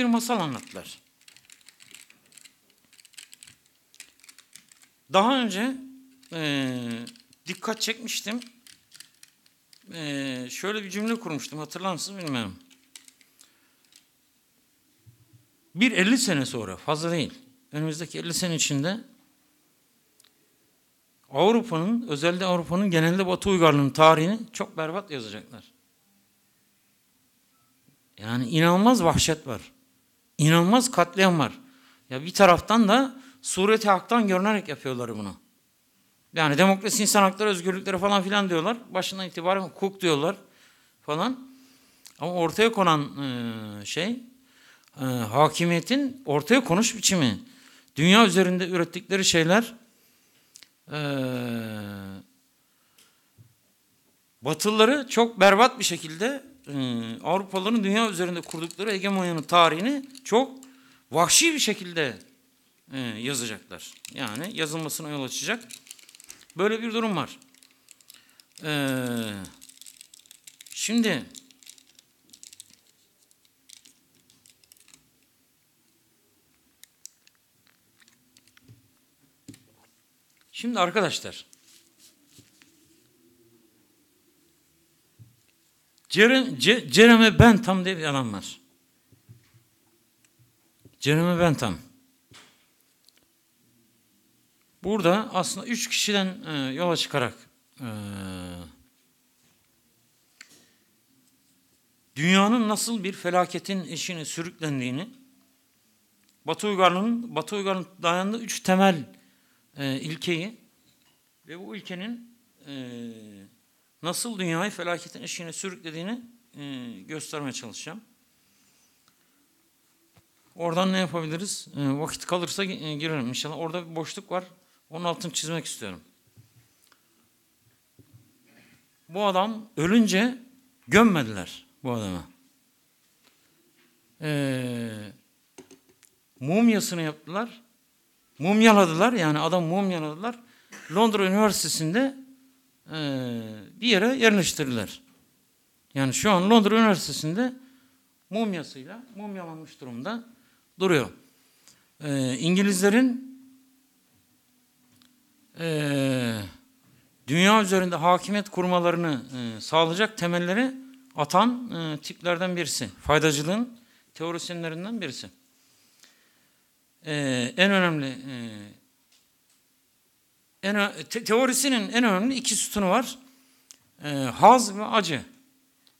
bir masal anlattılar. Daha önce e, dikkat çekmiştim. E, şöyle bir cümle kurmuştum hatırlar mısınız bilmiyorum. Bir 50 sene sonra fazla değil. Önümüzdeki 50 sene içinde Avrupa'nın, özellikle Avrupa'nın genelde Batı uygarlığının tarihini çok berbat yazacaklar. Yani inanılmaz vahşet var. İnanılmaz katliam var. Ya bir taraftan da sureti haktan görünerek yapıyorlar bunu. Yani demokrasi, insan hakları, özgürlükleri falan filan diyorlar. Başından itibaren hukuk diyorlar falan. Ama ortaya konan e, şey e, hakimiyetin ortaya konuş biçimi. Dünya üzerinde ürettikleri şeyler e, batılları çok berbat bir şekilde e, Avrupalıların dünya üzerinde kurdukları hegemonyanın tarihini çok vahşi bir şekilde e, yazacaklar. Yani yazılmasına yol açacak. Böyle bir durum var. Ee, şimdi şimdi arkadaşlar Cerem, Cereme Bentham diye bir adam var. Cereme Bentham. Burada aslında üç kişiden e, yola çıkarak e, dünyanın nasıl bir felaketin eşine sürüklendiğini Batı uygarlığının Batı uygarlığının dayandığı üç temel e, ilkeyi ve bu ilkenin e, nasıl dünyayı felaketin eşiğine sürüklediğini e, göstermeye çalışacağım. Oradan ne yapabiliriz? E, vakit kalırsa e, girerim inşallah. Orada bir boşluk var. Onun altını çizmek istiyorum. Bu adam ölünce gömmediler bu adama. Ee, mumyasını yaptılar. Mumyaladılar yani adam mumyaladılar. Londra Üniversitesi'nde ee, bir yere yerleştirirler. Yani şu an Londra Üniversitesi'nde mumyasıyla mumyalanmış durumda duruyor. Ee, İngilizlerin e, dünya üzerinde hakimiyet kurmalarını e, sağlayacak temelleri atan e, tiplerden birisi. Faydacılığın teorisyenlerinden birisi. E, en önemli e, en, te, teorisinin en önemli iki sütunu var. E, haz ve acı.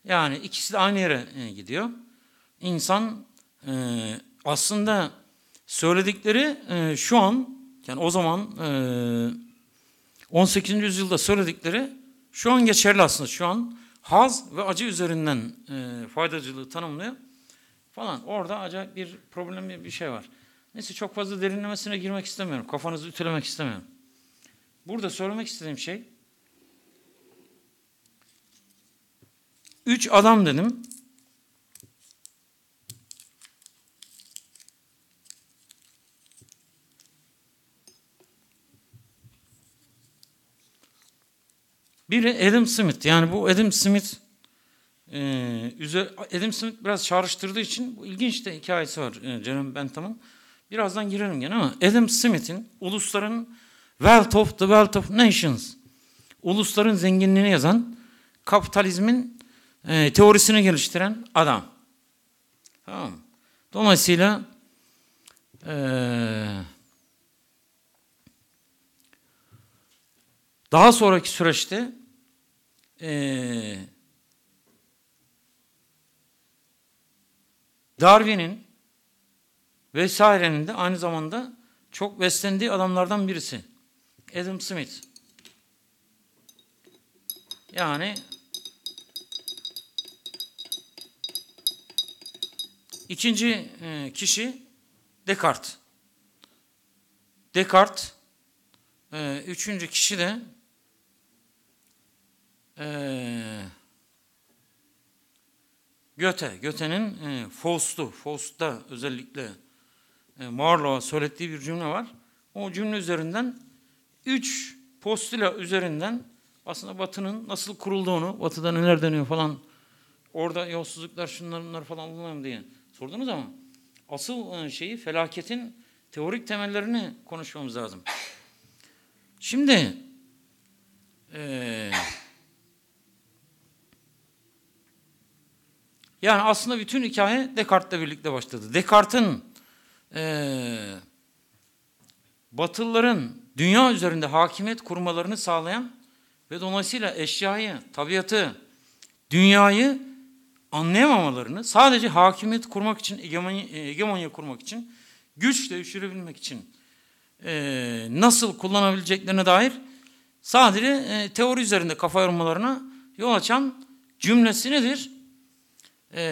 Yani ikisi de aynı yere e, gidiyor. İnsan e, aslında söyledikleri e, şu an yani o zaman e, 18. yüzyılda söyledikleri şu an geçerli aslında. Şu an haz ve acı üzerinden e, faydacılığı tanımlıyor falan. Orada acayip bir problem bir şey var. Neyse çok fazla derinlemesine girmek istemiyorum. Kafanızı ütülemek istemiyorum. Burada sormak istediğim şey üç adam dedim. Biri Adam Smith. Yani bu Adam Smith ee, Adam Smith biraz çağrıştırdığı için bu ilginç de hikayesi var. Ee, Jeremy Bentham'ın. Birazdan girerim gene ama Adam Smith'in ulusların Wealth of the Wealth of Nations. Ulusların zenginliğini yazan, kapitalizmin e, teorisini geliştiren adam. Tamam Dolayısıyla e, daha sonraki süreçte e, Darwin'in vesairenin de aynı zamanda çok beslendiği adamlardan birisi. Adam Smith. Yani ikinci e, kişi Descartes. Descartes e, üçüncü kişi de e, Göte. Göte'nin e, Faust'u. Faust'ta özellikle e, Marlowe'a söylediği bir cümle var. O cümle üzerinden üç postula üzerinden aslında Batı'nın nasıl kurulduğunu, Batı'da neler dönüyor falan, orada yolsuzluklar şunlar bunlar falan anlamam diye sordunuz ama asıl e, şeyi felaketin teorik temellerini konuşmamız lazım. Şimdi ee, yani aslında bütün hikaye Descartes'le birlikte başladı. Descartes'in ee, Batılıların dünya üzerinde hakimiyet kurmalarını sağlayan ve dolayısıyla eşyayı, tabiatı, dünyayı anlayamamalarını sadece hakimiyet kurmak için, hegemonya, hegemonya kurmak için, güç devşirebilmek için e, nasıl kullanabileceklerine dair sadece e, teori üzerinde kafa yormalarına yol açan cümlesi nedir? E,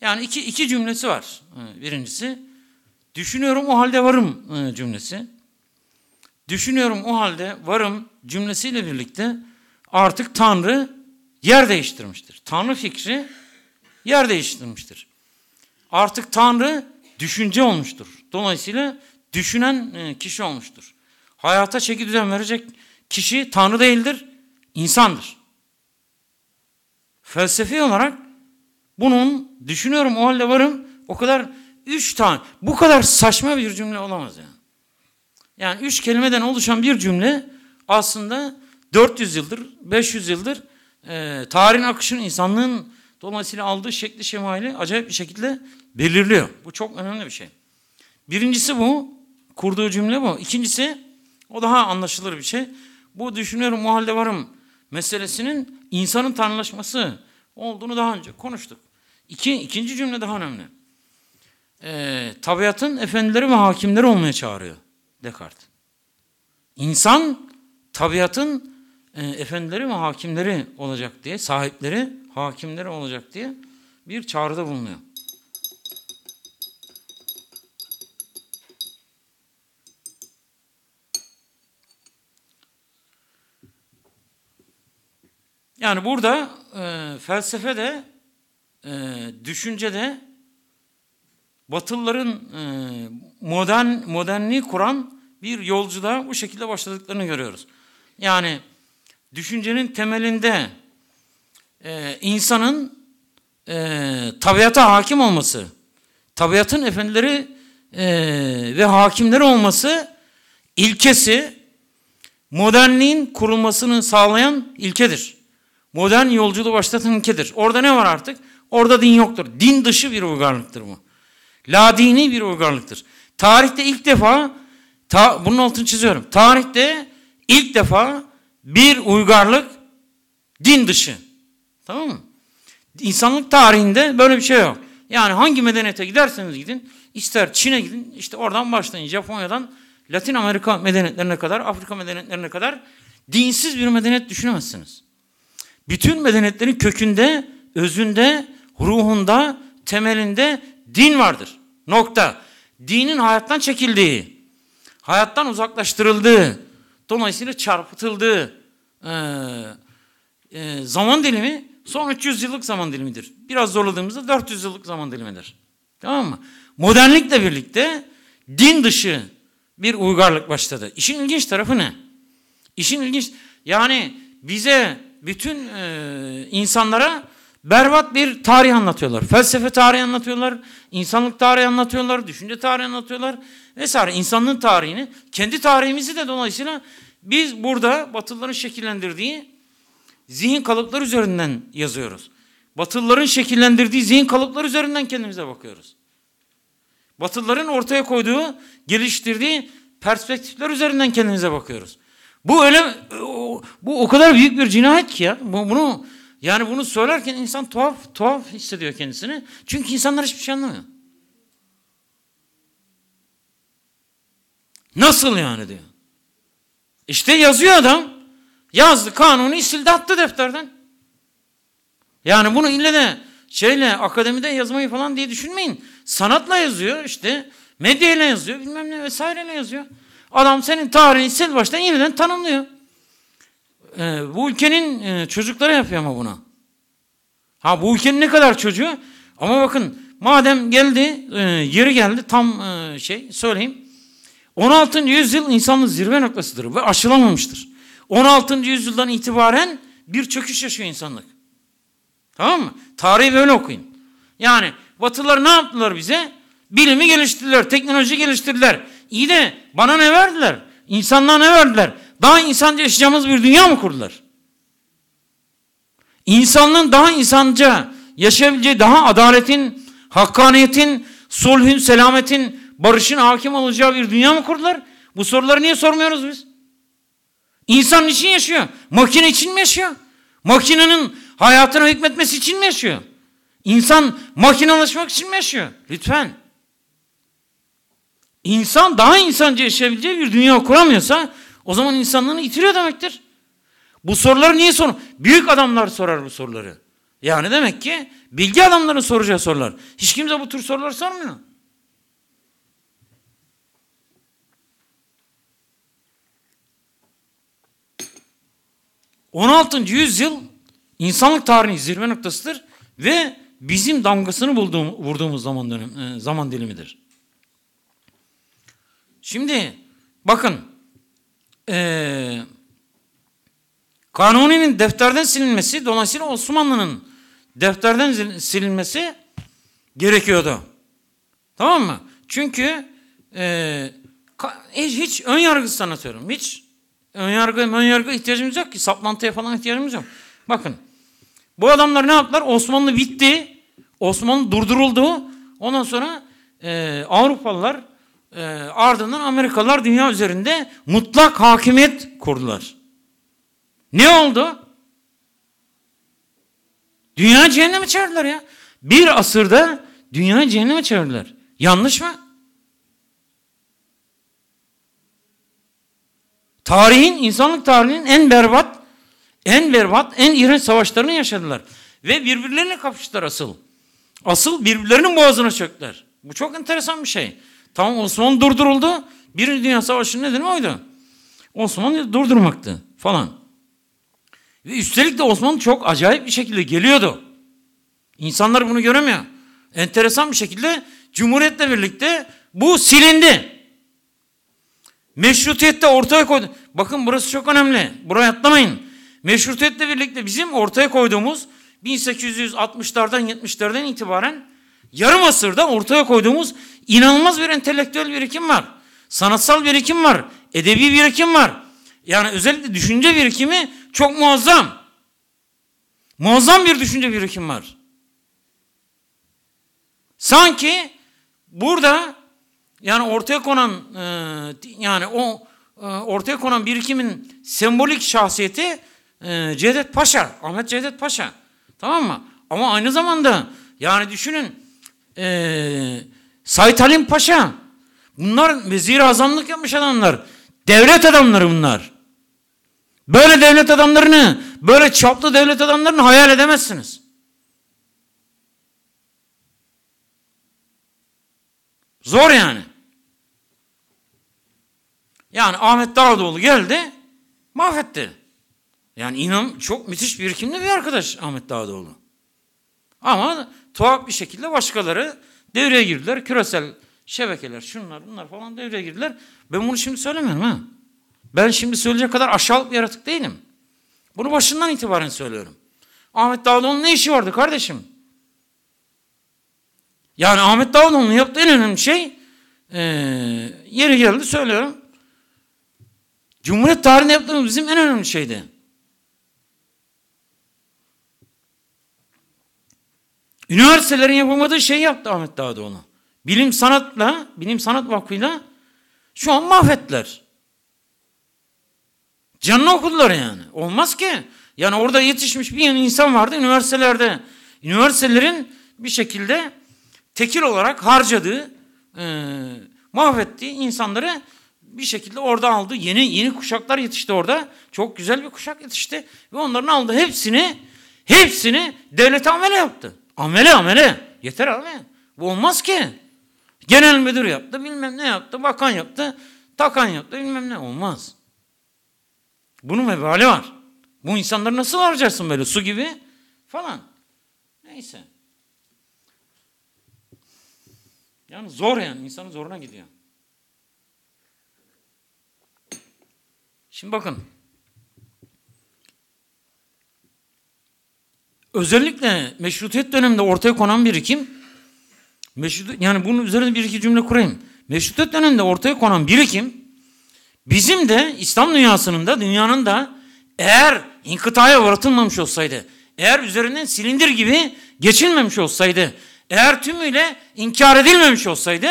yani iki, iki cümlesi var. E, birincisi, düşünüyorum o halde varım e, cümlesi. Düşünüyorum o halde varım cümlesiyle birlikte artık Tanrı yer değiştirmiştir. Tanrı fikri yer değiştirmiştir. Artık Tanrı düşünce olmuştur. Dolayısıyla düşünen e, kişi olmuştur. Hayata çeki düzen verecek kişi Tanrı değildir, insandır. Felsefi olarak bunun düşünüyorum o halde varım o kadar üç tane bu kadar saçma bir cümle olamaz yani. Yani üç kelimeden oluşan bir cümle aslında 400 yıldır, 500 yıldır e, tarihin akışını insanlığın dolayısıyla aldığı şekli şemali acayip bir şekilde belirliyor. Bu çok önemli bir şey. Birincisi bu. Kurduğu cümle bu. İkincisi o daha anlaşılır bir şey. Bu düşünüyorum muhalde varım meselesinin insanın tanrılaşması olduğunu daha önce konuştuk. İki, ikinci cümle daha önemli. E, tabiatın efendileri ve hakimleri olmaya çağırıyor. Descartes. İnsan tabiatın e, efendileri ve hakimleri olacak diye, sahipleri, hakimleri olacak diye bir çağrıda bulunuyor. Yani burada e, felsefe de, e, düşünce de Batılıların e, modern modernliği kuran bir yolcuda bu şekilde başladıklarını görüyoruz. Yani düşüncenin temelinde e, insanın e, tabiata hakim olması, tabiatın efendileri ve hakimleri olması ilkesi modernliğin kurulmasını sağlayan ilkedir. Modern yolculuğu başlatan ilkedir. Orada ne var artık? Orada din yoktur. Din dışı bir uygarlıktır bu. Ladini bir uygarlıktır. Tarihte ilk defa, ta, bunun altını çiziyorum. Tarihte ilk defa bir uygarlık din dışı. Tamam mı? İnsanlık tarihinde böyle bir şey yok. Yani hangi medeniyete giderseniz gidin, ister Çin'e gidin, işte oradan başlayın Japonya'dan Latin Amerika medeniyetlerine kadar, Afrika medeniyetlerine kadar dinsiz bir medeniyet düşünemezsiniz. Bütün medeniyetlerin kökünde, özünde, ruhunda, temelinde Din vardır. Nokta. Dinin hayattan çekildiği, hayattan uzaklaştırıldığı, dolayısıyla çarpıtıldığı e, e, zaman dilimi son 300 yıllık zaman dilimidir. Biraz zorladığımızda 400 yıllık zaman dilimidir. Tamam mı? Modernlikle birlikte din dışı bir uygarlık başladı. İşin ilginç tarafı ne? İşin ilginç yani bize bütün e, insanlara berbat bir tarih anlatıyorlar. Felsefe tarihi anlatıyorlar, insanlık tarihi anlatıyorlar, düşünce tarihi anlatıyorlar vesaire. İnsanlığın tarihini, kendi tarihimizi de dolayısıyla biz burada Batılıların şekillendirdiği zihin kalıpları üzerinden yazıyoruz. Batılıların şekillendirdiği zihin kalıpları üzerinden kendimize bakıyoruz. Batılıların ortaya koyduğu, geliştirdiği perspektifler üzerinden kendimize bakıyoruz. Bu öyle bu o kadar büyük bir cinayet ki ya. Bunu yani bunu söylerken insan tuhaf tuhaf hissediyor kendisini. Çünkü insanlar hiçbir şey anlamıyor. Nasıl yani diyor. İşte yazıyor adam. Yazdı kanunu sildi attı defterden. Yani bunu ille de şeyle akademide yazmayı falan diye düşünmeyin. Sanatla yazıyor işte medyayla yazıyor bilmem ne vesaireyle yazıyor. Adam senin tarihini sil baştan yeniden tanımlıyor. Ee, bu ülkenin e, çocukları yapıyor ama bunu. Ha bu ülkenin ne kadar çocuğu? Ama bakın madem geldi, e, yeri geldi tam e, şey söyleyeyim. 16. yüzyıl insanın zirve noktasıdır ve aşılamamıştır. 16. yüzyıldan itibaren bir çöküş yaşıyor insanlık. Tamam mı? Tarihi böyle okuyun. Yani Batılar ne yaptılar bize? Bilimi geliştirdiler, teknoloji geliştirdiler. İyi de bana ne verdiler? İnsanlığa ne verdiler? daha insanca yaşayacağımız bir dünya mı kurdular? İnsanlığın daha insanca yaşayabileceği, daha adaletin, hakkaniyetin, sulhün, selametin, barışın hakim olacağı bir dünya mı kurdular? Bu soruları niye sormuyoruz biz? İnsan için yaşıyor? Makine için mi yaşıyor? Makinenin hayatına hükmetmesi için mi yaşıyor? İnsan makinalaşmak için mi yaşıyor? Lütfen. İnsan daha insanca yaşayabileceği bir dünya kuramıyorsa o zaman insanlığını yitiriyor demektir. Bu soruları niye sor? Büyük adamlar sorar bu soruları. Yani demek ki bilgi adamları soracağı sorular. Hiç kimse bu tür sorular sormuyor. ...16. yüzyıl insanlık tarihinin zirve noktasıdır ve bizim damgasını bulduğum, vurduğumuz zaman, dönem, e, zaman dilimidir. Şimdi bakın e, Kanuni'nin defterden silinmesi dolayısıyla Osmanlı'nın defterden silinmesi gerekiyordu. Tamam mı? Çünkü e, hiç, hiç ön yargısız anlatıyorum. Hiç ön yargı, ön yargı ihtiyacımız yok ki. Saplantıya falan ihtiyacımız yok. Bakın bu adamlar ne yaptılar? Osmanlı bitti. Osmanlı durduruldu. Ondan sonra e, Avrupalılar e, ardından Amerikalılar dünya üzerinde mutlak hakimiyet kurdular. Ne oldu? Dünya cehenneme çağırdılar ya. Bir asırda dünya cehenneme çağırdılar. Yanlış mı? Tarihin, insanlık tarihinin en berbat, en berbat, en iğrenç savaşlarını yaşadılar. Ve birbirlerine kapıştılar asıl. Asıl birbirlerinin boğazına çöktüler. Bu çok enteresan bir şey. Tamam Osmanlı durduruldu. Birinci Dünya Savaşı'nın nedeni oydu. Osmanlı durdurmaktı falan. Ve üstelik de Osmanlı çok acayip bir şekilde geliyordu. İnsanlar bunu göremiyor. Enteresan bir şekilde Cumhuriyet'le birlikte bu silindi. Meşrutiyette ortaya koydu. Bakın burası çok önemli. Buraya atlamayın. Meşrutiyetle birlikte bizim ortaya koyduğumuz 1860'lardan 70'lerden itibaren yarım asırda ortaya koyduğumuz inanılmaz bir entelektüel birikim var. Sanatsal birikim var. Edebi birikim var. Yani özellikle düşünce birikimi çok muazzam. Muazzam bir düşünce birikim var. Sanki burada yani ortaya konan e, yani o e, ortaya konan birikimin sembolik şahsiyeti e, Cevdet Paşa, Ahmet Cevdet Paşa. Tamam mı? Ama aynı zamanda yani düşünün e, ee, Sait Halim Paşa. Bunlar vezir azamlık yapmış adamlar. Devlet adamları bunlar. Böyle devlet adamlarını, böyle çaplı devlet adamlarını hayal edemezsiniz. Zor yani. Yani Ahmet Davutoğlu geldi, mahvetti. Yani inan çok müthiş bir kimli bir arkadaş Ahmet Davutoğlu. Ama tuhaf bir şekilde başkaları devreye girdiler. Küresel şebekeler, şunlar bunlar falan devreye girdiler. Ben bunu şimdi söylemiyorum ha. Ben şimdi söyleyecek kadar aşağılık bir yaratık değilim. Bunu başından itibaren söylüyorum. Ahmet Davutoğlu'nun ne işi vardı kardeşim? Yani Ahmet Davutoğlu'nun yaptığı en önemli şey e, yeri geldi söylüyorum. Cumhuriyet tarihinde yaptığımız bizim en önemli şeydi. Üniversitelerin yapamadığı şey yaptı Ahmet Davutoğlu. Bilim sanatla, bilim sanat vakfıyla şu an mahvettiler. Canlı okudular yani. Olmaz ki. Yani orada yetişmiş bir insan vardı üniversitelerde. Üniversitelerin bir şekilde tekil olarak harcadığı, e, mahvettiği insanları bir şekilde orada aldı. Yeni yeni kuşaklar yetişti orada. Çok güzel bir kuşak yetişti ve onların aldı hepsini hepsini devlet amele yaptı. Amele amele. Yeter abi. Bu olmaz ki. Genel müdür yaptı, bilmem ne yaptı, bakan yaptı, takan yaptı, bilmem ne. Olmaz. Bunun vebali var. Bu insanları nasıl harcarsın böyle su gibi falan. Neyse. Yani zor yani. insanın zoruna gidiyor. Şimdi bakın. özellikle meşrutiyet döneminde ortaya konan birikim meşrut yani bunun üzerine bir iki cümle kurayım. Meşrutiyet döneminde ortaya konan birikim bizim de İslam dünyasının da dünyanın da eğer inkıtaya uğratılmamış olsaydı, eğer üzerinden silindir gibi geçilmemiş olsaydı, eğer tümüyle inkar edilmemiş olsaydı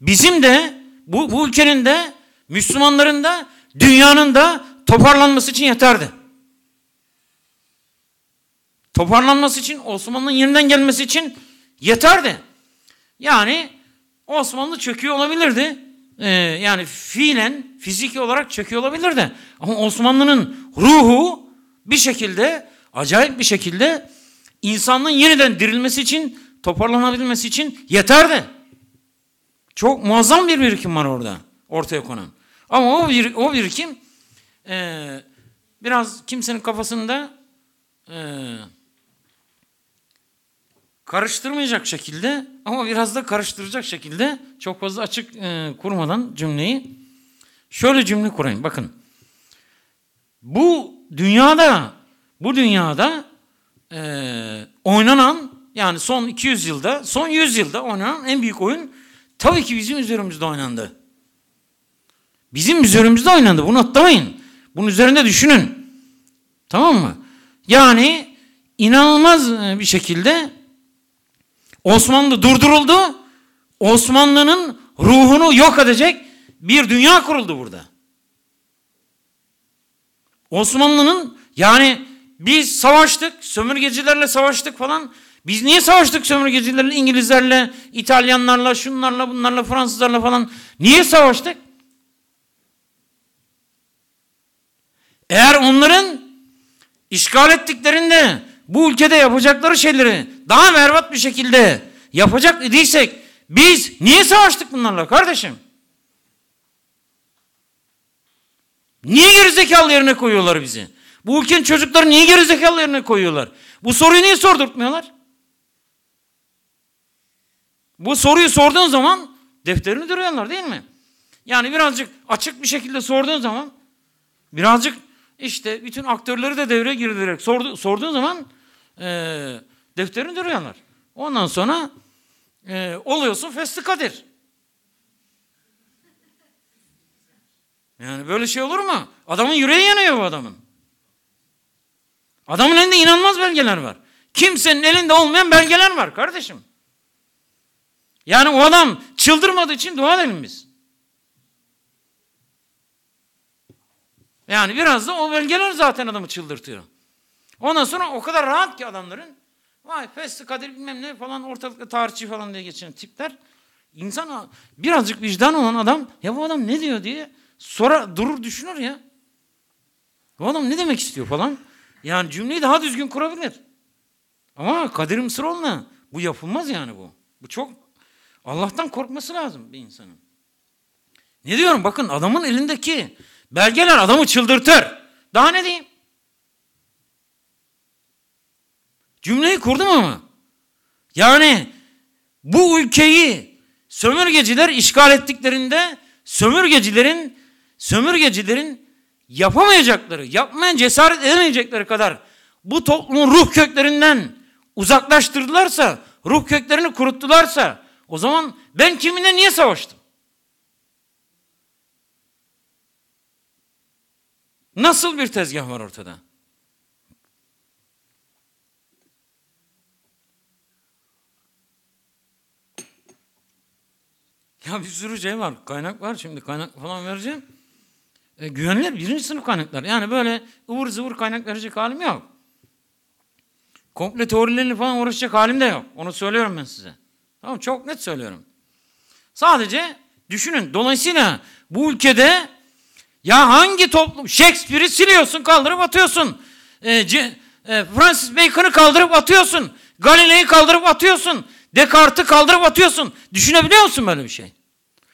bizim de bu, bu ülkenin de Müslümanların da dünyanın da toparlanması için yeterdi toparlanması için, Osmanlı'nın yeniden gelmesi için yeterdi. Yani Osmanlı çöküyor olabilirdi. Ee, yani fiilen, fiziki olarak çöküyor olabilirdi. Ama Osmanlı'nın ruhu bir şekilde, acayip bir şekilde insanlığın yeniden dirilmesi için, toparlanabilmesi için yeterdi. Çok muazzam bir birikim var orada, ortaya konan. Ama o, bir, o birikim e, biraz kimsenin kafasında e, karıştırmayacak şekilde ama biraz da karıştıracak şekilde çok fazla açık e, kurmadan cümleyi şöyle cümle kurayım bakın. Bu dünyada bu dünyada e, oynanan yani son 200 yılda son 100 yılda oynanan en büyük oyun tabii ki bizim üzerimizde oynandı. Bizim üzerimizde oynandı bunu atlamayın. Bunun üzerinde düşünün. Tamam mı? Yani inanılmaz e, bir şekilde Osmanlı durduruldu. Osmanlı'nın ruhunu yok edecek bir dünya kuruldu burada. Osmanlı'nın yani biz savaştık, sömürgecilerle savaştık falan. Biz niye savaştık sömürgecilerle, İngilizlerle, İtalyanlarla, şunlarla, bunlarla, Fransızlarla falan? Niye savaştık? Eğer onların işgal ettiklerinde bu ülkede yapacakları şeyleri daha mervat bir şekilde yapacak idiysek biz niye savaştık bunlarla kardeşim? Niye gerizekalı yerine koyuyorlar bizi? Bu ülkenin çocukları niye gerizekalı yerine koyuyorlar? Bu soruyu niye sordurtmuyorlar? Bu soruyu sorduğun zaman defterini duruyorlar değil mi? Yani birazcık açık bir şekilde sorduğun zaman birazcık işte bütün aktörleri de devreye girdirerek sordu, sorduğu zaman e, defterini duruyorlar. Ondan sonra e, oluyorsun Fesli Kadir. Yani böyle şey olur mu? Adamın yüreği yanıyor bu adamın. Adamın elinde inanılmaz belgeler var. Kimsenin elinde olmayan belgeler var kardeşim. Yani o adam çıldırmadığı için dua edelim biz. Yani biraz da o bölgeler zaten adamı çıldırtıyor. Ondan sonra o kadar rahat ki adamların. Vay Fesli Kadir bilmem ne falan ortalıkta tarihçi falan diye geçen tipler. İnsan birazcık vicdan olan adam ya bu adam ne diyor diye sonra durur düşünür ya. Bu adam ne demek istiyor falan. Yani cümleyi daha düzgün kurabilir. Ama Kadir Mısıroğlu'na bu yapılmaz yani bu. Bu çok Allah'tan korkması lazım bir insanın. Ne diyorum bakın adamın elindeki Belgeler adamı çıldırtır. Daha ne diyeyim? Cümleyi kurdum ama. Yani bu ülkeyi sömürgeciler işgal ettiklerinde sömürgecilerin sömürgecilerin yapamayacakları, yapmaya cesaret edemeyecekleri kadar bu toplumun ruh köklerinden uzaklaştırdılarsa, ruh köklerini kuruttularsa o zaman ben kiminle niye savaştım? Nasıl bir tezgah var ortada? Ya bir sürü şey var. Kaynak var şimdi. Kaynak falan vereceğim. E, güvenilir birinci sınıf kaynaklar. Yani böyle ıvır zıvır kaynak verecek halim yok. Komple teorilerini falan uğraşacak halim de yok. Onu söylüyorum ben size. Tamam çok net söylüyorum. Sadece düşünün. Dolayısıyla bu ülkede ya hangi toplum? Shakespeare'i siliyorsun kaldırıp atıyorsun. E, e, Francis Bacon'ı kaldırıp atıyorsun. Galileo'yu kaldırıp atıyorsun. Descartes'i kaldırıp atıyorsun. Düşünebiliyor musun böyle bir şey?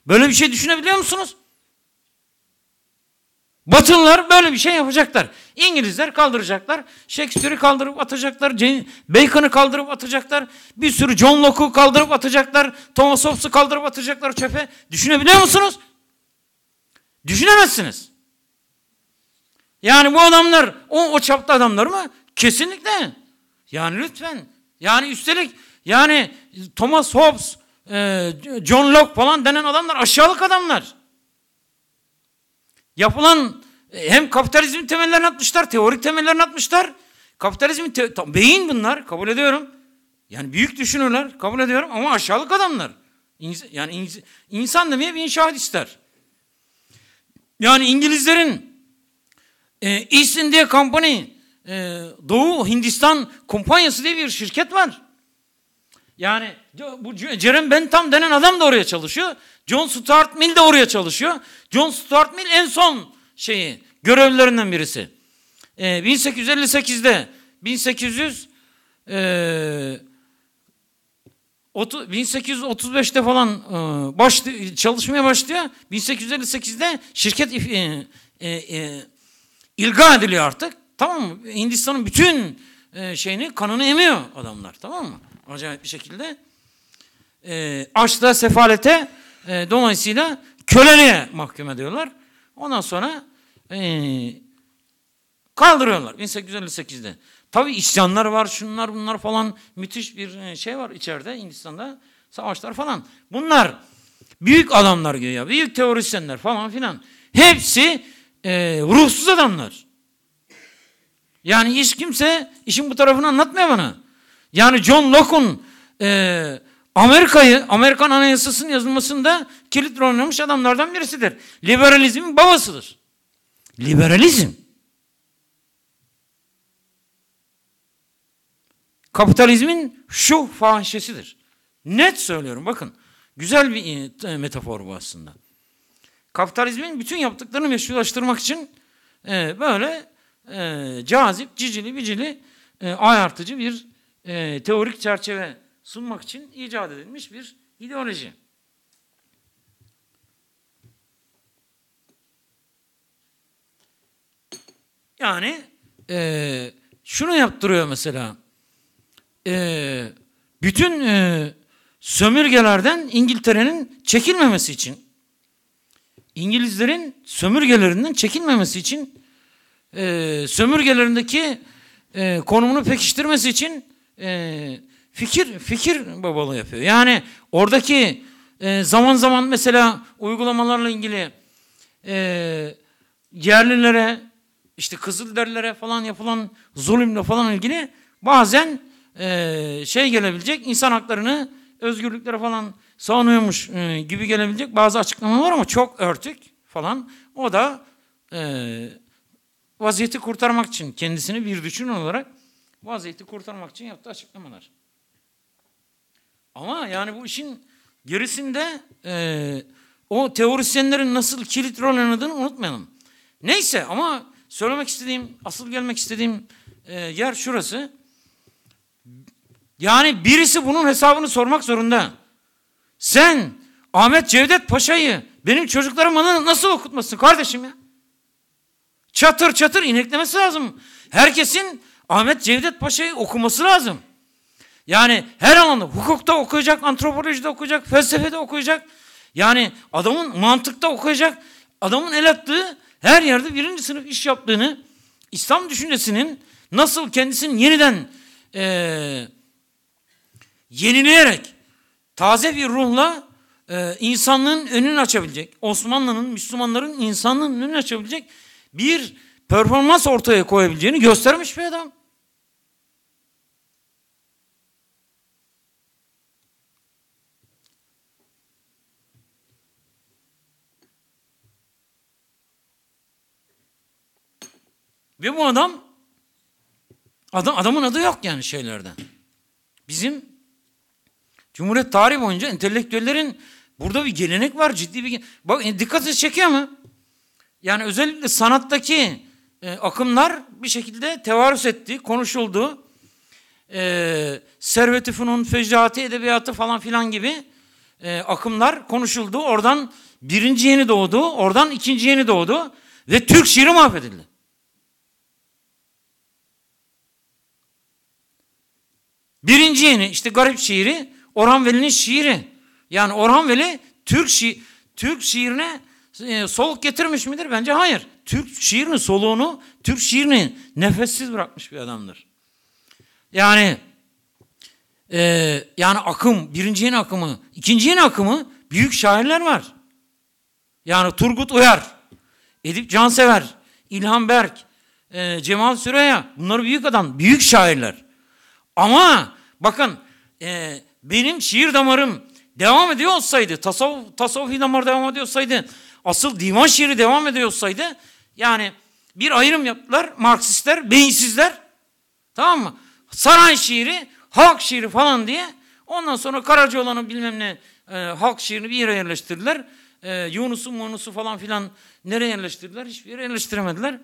Böyle bir şey düşünebiliyor musunuz? Batılılar böyle bir şey yapacaklar. İngilizler kaldıracaklar. Shakespeare'i kaldırıp atacaklar. Bacon'ı kaldırıp atacaklar. Bir sürü John Locke'u kaldırıp atacaklar. Thomas Hobbes'u kaldırıp atacaklar çöpe. Düşünebiliyor musunuz? Düşünemezsiniz. Yani bu adamlar o, o çapta adamlar mı? Kesinlikle. Yani lütfen. Yani üstelik yani Thomas Hobbes, e, John Locke falan denen adamlar aşağılık adamlar. Yapılan hem kapitalizmin temellerini atmışlar, teorik temellerini atmışlar. Kapitalizmin te- beyin bunlar kabul ediyorum. Yani büyük düşünürler kabul ediyorum ama aşağılık adamlar. İns- yani ins- insan demeye bir inşaat ister. Yani İngilizlerin e, East India Company e, Doğu Hindistan Kompanyası diye bir şirket var. Yani bu Jerem Bentham denen adam da oraya çalışıyor. John Stuart Mill de oraya çalışıyor. John Stuart Mill en son şeyi görevlerinden birisi. E, 1858'de 1800 e, 1835'te falan e, baş, çalışmaya başlıyor. 1858'de şirket e, e, e, ilga ediliyor artık. Tamam mı? Hindistan'ın bütün şeyini kanını emiyor adamlar. Tamam mı? Acayip bir şekilde. E, açlığa, sefalete dolayısıyla köleliğe mahkum ediyorlar. Ondan sonra kaldırıyorlar 1858'de. Tabii isyanlar var, şunlar bunlar falan müthiş bir e, şey var içeride Hindistan'da. Savaşlar falan. Bunlar büyük adamlar ya, büyük teorisyenler falan filan. Hepsi e, ruhsuz adamlar. Yani hiç kimse işin bu tarafını anlatmıyor bana. Yani John Locke'un e, Amerika'yı, Amerikan Anayasası'nın yazılmasında kilit rol oynamış adamlardan birisidir. Liberalizmin babasıdır. Liberalizm. kapitalizmin şu fahişesidir. Net söylüyorum bakın. Güzel bir e, e, metafor bu aslında. Kapitalizmin bütün yaptıklarını meşrulaştırmak için e, böyle e, cazip, cicili, bicili, e, ayartıcı bir e, teorik çerçeve sunmak için icat edilmiş bir ideoloji. Yani e, şunu yaptırıyor mesela e, bütün e, sömürgelerden İngiltere'nin çekilmemesi için, İngilizlerin sömürgelerinden çekilmemesi için, e, sömürgelerindeki e, konumunu pekiştirmesi için e, fikir fikir babalığı yapıyor. Yani oradaki e, zaman zaman mesela uygulamalarla ilgili e, yerlilere, işte kızılderilere falan yapılan zulümle falan ilgili bazen e, şey gelebilecek insan haklarını özgürlüklere falan savunuyormuş e, gibi gelebilecek bazı açıklamalar var ama çok örtük falan. O da e, vaziyeti kurtarmak için kendisini bir düşün olarak vaziyeti kurtarmak için yaptığı açıklamalar. Ama yani bu işin gerisinde e, o teorisyenlerin nasıl kilit rol oynadığını unutmayalım. Neyse ama söylemek istediğim, asıl gelmek istediğim e, yer şurası. Yani birisi bunun hesabını sormak zorunda. Sen Ahmet Cevdet Paşa'yı benim çocuklarım bana nasıl okutmasın kardeşim ya? Çatır çatır ineklemesi lazım. Herkesin Ahmet Cevdet Paşa'yı okuması lazım. Yani her alanda hukukta okuyacak, antropolojide okuyacak, felsefede okuyacak. Yani adamın mantıkta okuyacak. Adamın el attığı her yerde birinci sınıf iş yaptığını, İslam düşüncesinin nasıl kendisini yeniden eee yenileyerek taze bir ruhla e, insanlığın önünü açabilecek, Osmanlı'nın, Müslümanların insanlığın önünü açabilecek bir performans ortaya koyabileceğini göstermiş bir adam. Ve bu adam, adam adamın adı yok yani şeylerden. Bizim Cumhuriyet tarihi boyunca entelektüellerin burada bir gelenek var ciddi bir Bak e, dikkatinizi çekiyor mu? Yani özellikle sanattaki e, akımlar bir şekilde tevarüs etti, konuşuldu. E, servet Funun, Fecrati Edebiyatı falan filan gibi e, akımlar konuşuldu. Oradan birinci yeni doğdu, oradan ikinci yeni doğdu ve Türk şiiri mahvedildi. Birinci yeni işte garip şiiri Orhan Veli'nin şiiri. Yani Orhan Veli Türk şi Türk şiirine e, soluk getirmiş midir? Bence hayır. Türk şiirini soluğunu, Türk şiirini nefessiz bırakmış bir adamdır. Yani e, yani akım, birinci akımı, ikinci akımı büyük şairler var. Yani Turgut Uyar, Edip Cansever, İlhan Berk, e, Cemal Süreya bunlar büyük adam, büyük şairler. Ama bakın e, benim şiir damarım devam ediyor olsaydı, tasavvuf, tasavvufi damar devam ediyor olsaydı, asıl divan şiiri devam ediyor olsaydı, yani bir ayrım yaptılar, Marksistler, beyinsizler, tamam mı? Saray şiiri, halk şiiri falan diye, ondan sonra Karacaoğlan'ın bilmem ne e, halk şiirini bir yere yerleştirdiler. E, Yunus'u, Munus'u falan filan nereye yerleştirdiler? Hiçbir yere yerleştiremediler.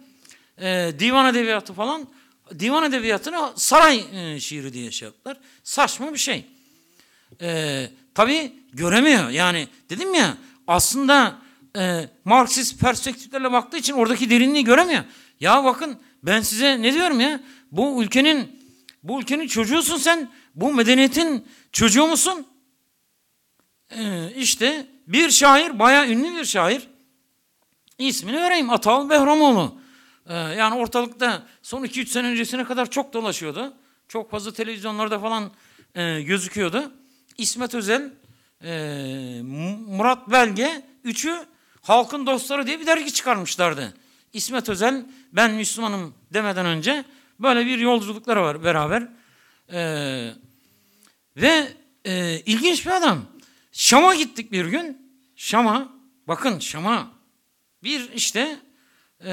E, divan edebiyatı falan, divan edebiyatını saray e, şiiri diye şey yaptılar. Saçma bir şey e, tabii göremiyor. Yani dedim ya aslında e, Marksist perspektiflerle baktığı için oradaki derinliği göremiyor. Ya bakın ben size ne diyorum ya? Bu ülkenin bu ülkenin çocuğusun sen. Bu medeniyetin çocuğu musun? Ee, işte bir şair, bayağı ünlü bir şair. ismini vereyim. Atal Behramoğlu. Ee, yani ortalıkta son 2-3 sene öncesine kadar çok dolaşıyordu. Çok fazla televizyonlarda falan e, gözüküyordu. İsmet Özel, e, Murat Belge üçü Halkın Dostları diye bir dergi çıkarmışlardı. İsmet Özel ben Müslümanım demeden önce böyle bir yolculukları var beraber. Ee, ve e, ilginç bir adam. Şam'a gittik bir gün. Şam'a bakın Şam'a bir işte e,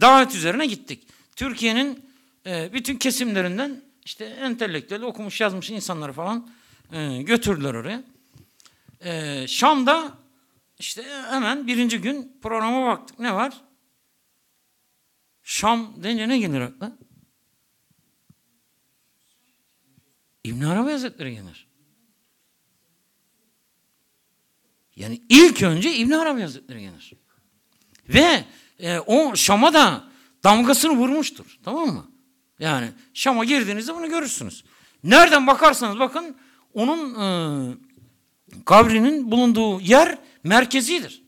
davet üzerine gittik. Türkiye'nin e, bütün kesimlerinden işte entelektüel okumuş yazmış insanları falan ee, götürdüler oraya. E, Şam'da işte hemen birinci gün programa baktık. Ne var? Şam deyince ne gelir akla? İbn Arabi Hazretleri gelir. Yani ilk önce İbn Arabi Hazretleri gelir. Ve e, o Şam'a da damgasını vurmuştur. Tamam mı? Yani Şam'a girdiğinizde bunu görürsünüz. Nereden bakarsanız bakın onun e, kabrinin bulunduğu yer merkezidir.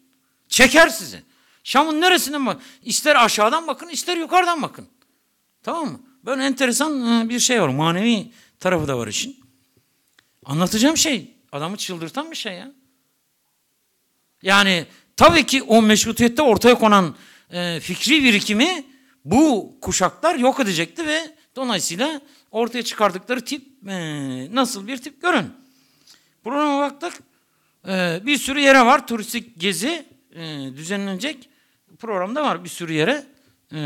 Çeker sizi. Şam'ın neresinden bak? İster aşağıdan bakın ister yukarıdan bakın. Tamam mı? Böyle enteresan e, bir şey var. Manevi tarafı da var işin. Anlatacağım şey adamı çıldırtan bir şey ya. Yani tabii ki o meşrutiyette ortaya konan e, fikri birikimi bu kuşaklar yok edecekti ve dolayısıyla ortaya çıkardıkları tip e, nasıl bir tip görün. Programa baktık. E, bir sürü yere var turistik gezi e, düzenlenecek. Programda var bir sürü yere. E,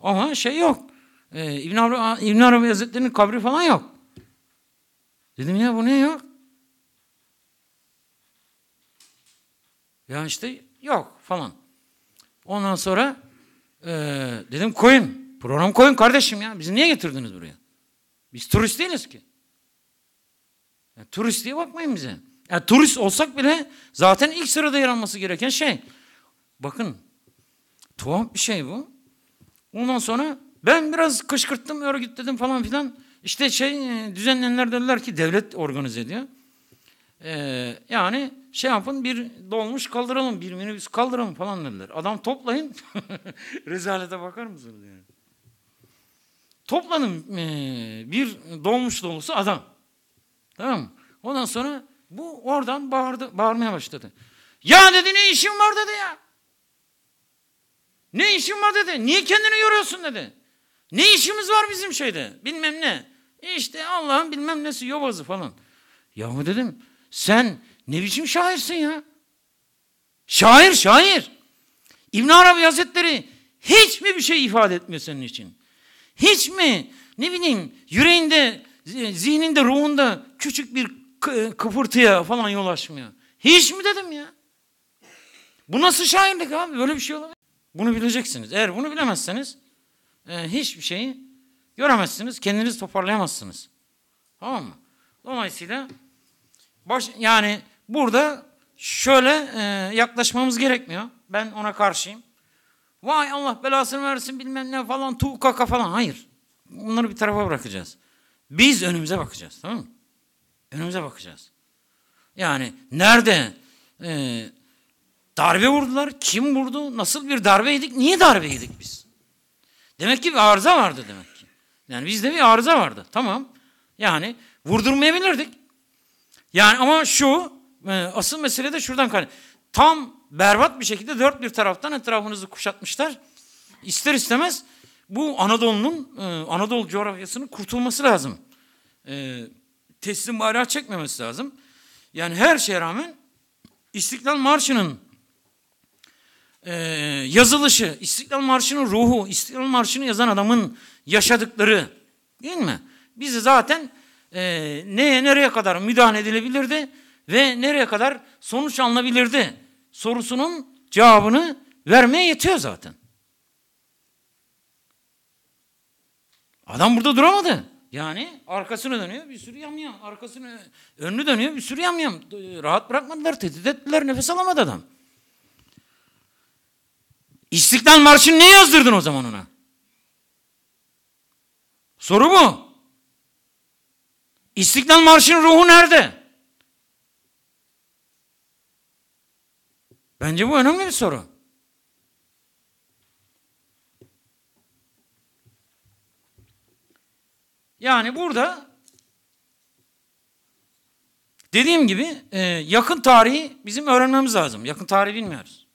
ama şey yok. E, İbn, Ar İbn Arabi Hazretleri'nin kabri falan yok. Dedim ya bu ne yok? Ya işte yok falan. Ondan sonra e, dedim koyun. Program koyun kardeşim ya. Bizi niye getirdiniz buraya? Biz turist değiliz ki. Ya, turist diye bakmayın bize. Ya, turist olsak bile zaten ilk sırada yer alması gereken şey. Bakın tuhaf bir şey bu. Ondan sonra ben biraz kışkırttım örgüt dedim falan filan. İşte şey e, düzenlenenler dediler ki devlet organize ediyor. Ee, yani şey yapın bir dolmuş kaldıralım bir minibüs kaldıralım falan dediler. Adam toplayın rezalete bakar mısınız yani? Toplanın e, bir dolmuş dolusu adam. Tamam mı? Ondan sonra bu oradan bağırdı, bağırmaya başladı. Ya dedi ne işin var dedi ya. Ne işin var dedi. Niye kendini yoruyorsun dedi. Ne işimiz var bizim şeyde bilmem ne. İşte Allah'ın bilmem nesi yobazı falan. Yahu dedim sen ne biçim şairsin ya. Şair şair. İbn Arabi Hazretleri hiç mi bir şey ifade etmiyor senin için? Hiç mi ne bileyim yüreğinde, e, zihninde, ruhunda küçük bir kıpırtıya falan yol açmıyor. Hiç mi dedim ya? Bu nasıl şairlik abi? Böyle bir şey olabilir. Bunu bileceksiniz. Eğer bunu bilemezseniz e, hiçbir şeyi göremezsiniz. kendinizi toparlayamazsınız. Tamam mı? Dolayısıyla baş, yani burada şöyle e, yaklaşmamız gerekmiyor. Ben ona karşıyım. Vay Allah belasını versin bilmem ne falan tu kaka falan. Hayır. Onları bir tarafa bırakacağız. Biz önümüze bakacağız tamam mı? Önümüze bakacağız. Yani nerede e, darbe vurdular, kim vurdu, nasıl bir darbeydik? niye darbeydik biz? Demek ki bir arıza vardı demek ki. Yani bizde bir arıza vardı tamam. Yani vurdurmayabilirdik. Yani ama şu e, asıl mesele de şuradan kaynaklı. Tam berbat bir şekilde dört bir taraftan etrafınızı kuşatmışlar. İster istemez bu Anadolu'nun, e, Anadolu coğrafyasının kurtulması lazım. E, teslim bayrağı çekmemesi lazım. Yani her şeye rağmen İstiklal Marşı'nın e, yazılışı, İstiklal Marşı'nın ruhu, İstiklal Marşı'nı yazan adamın yaşadıkları değil mi? Bizi zaten e, neye nereye kadar müdahale edilebilirdi ve nereye kadar sonuç alınabilirdi? sorusunun cevabını vermeye yetiyor zaten. Adam burada duramadı. Yani arkasını dönüyor bir sürü yamyam. Arkasını önünü dönüyor bir sürü yamyam. Rahat bırakmadılar, tehdit ettiler. Nefes alamadı adam. İstiklal Marşı'nı ne yazdırdın o zaman ona? Soru bu. İstiklal Marşı'nın ruhu nerede? Bence bu önemli bir soru. Yani burada dediğim gibi e, yakın tarihi bizim öğrenmemiz lazım. Yakın tarihi bilmiyoruz.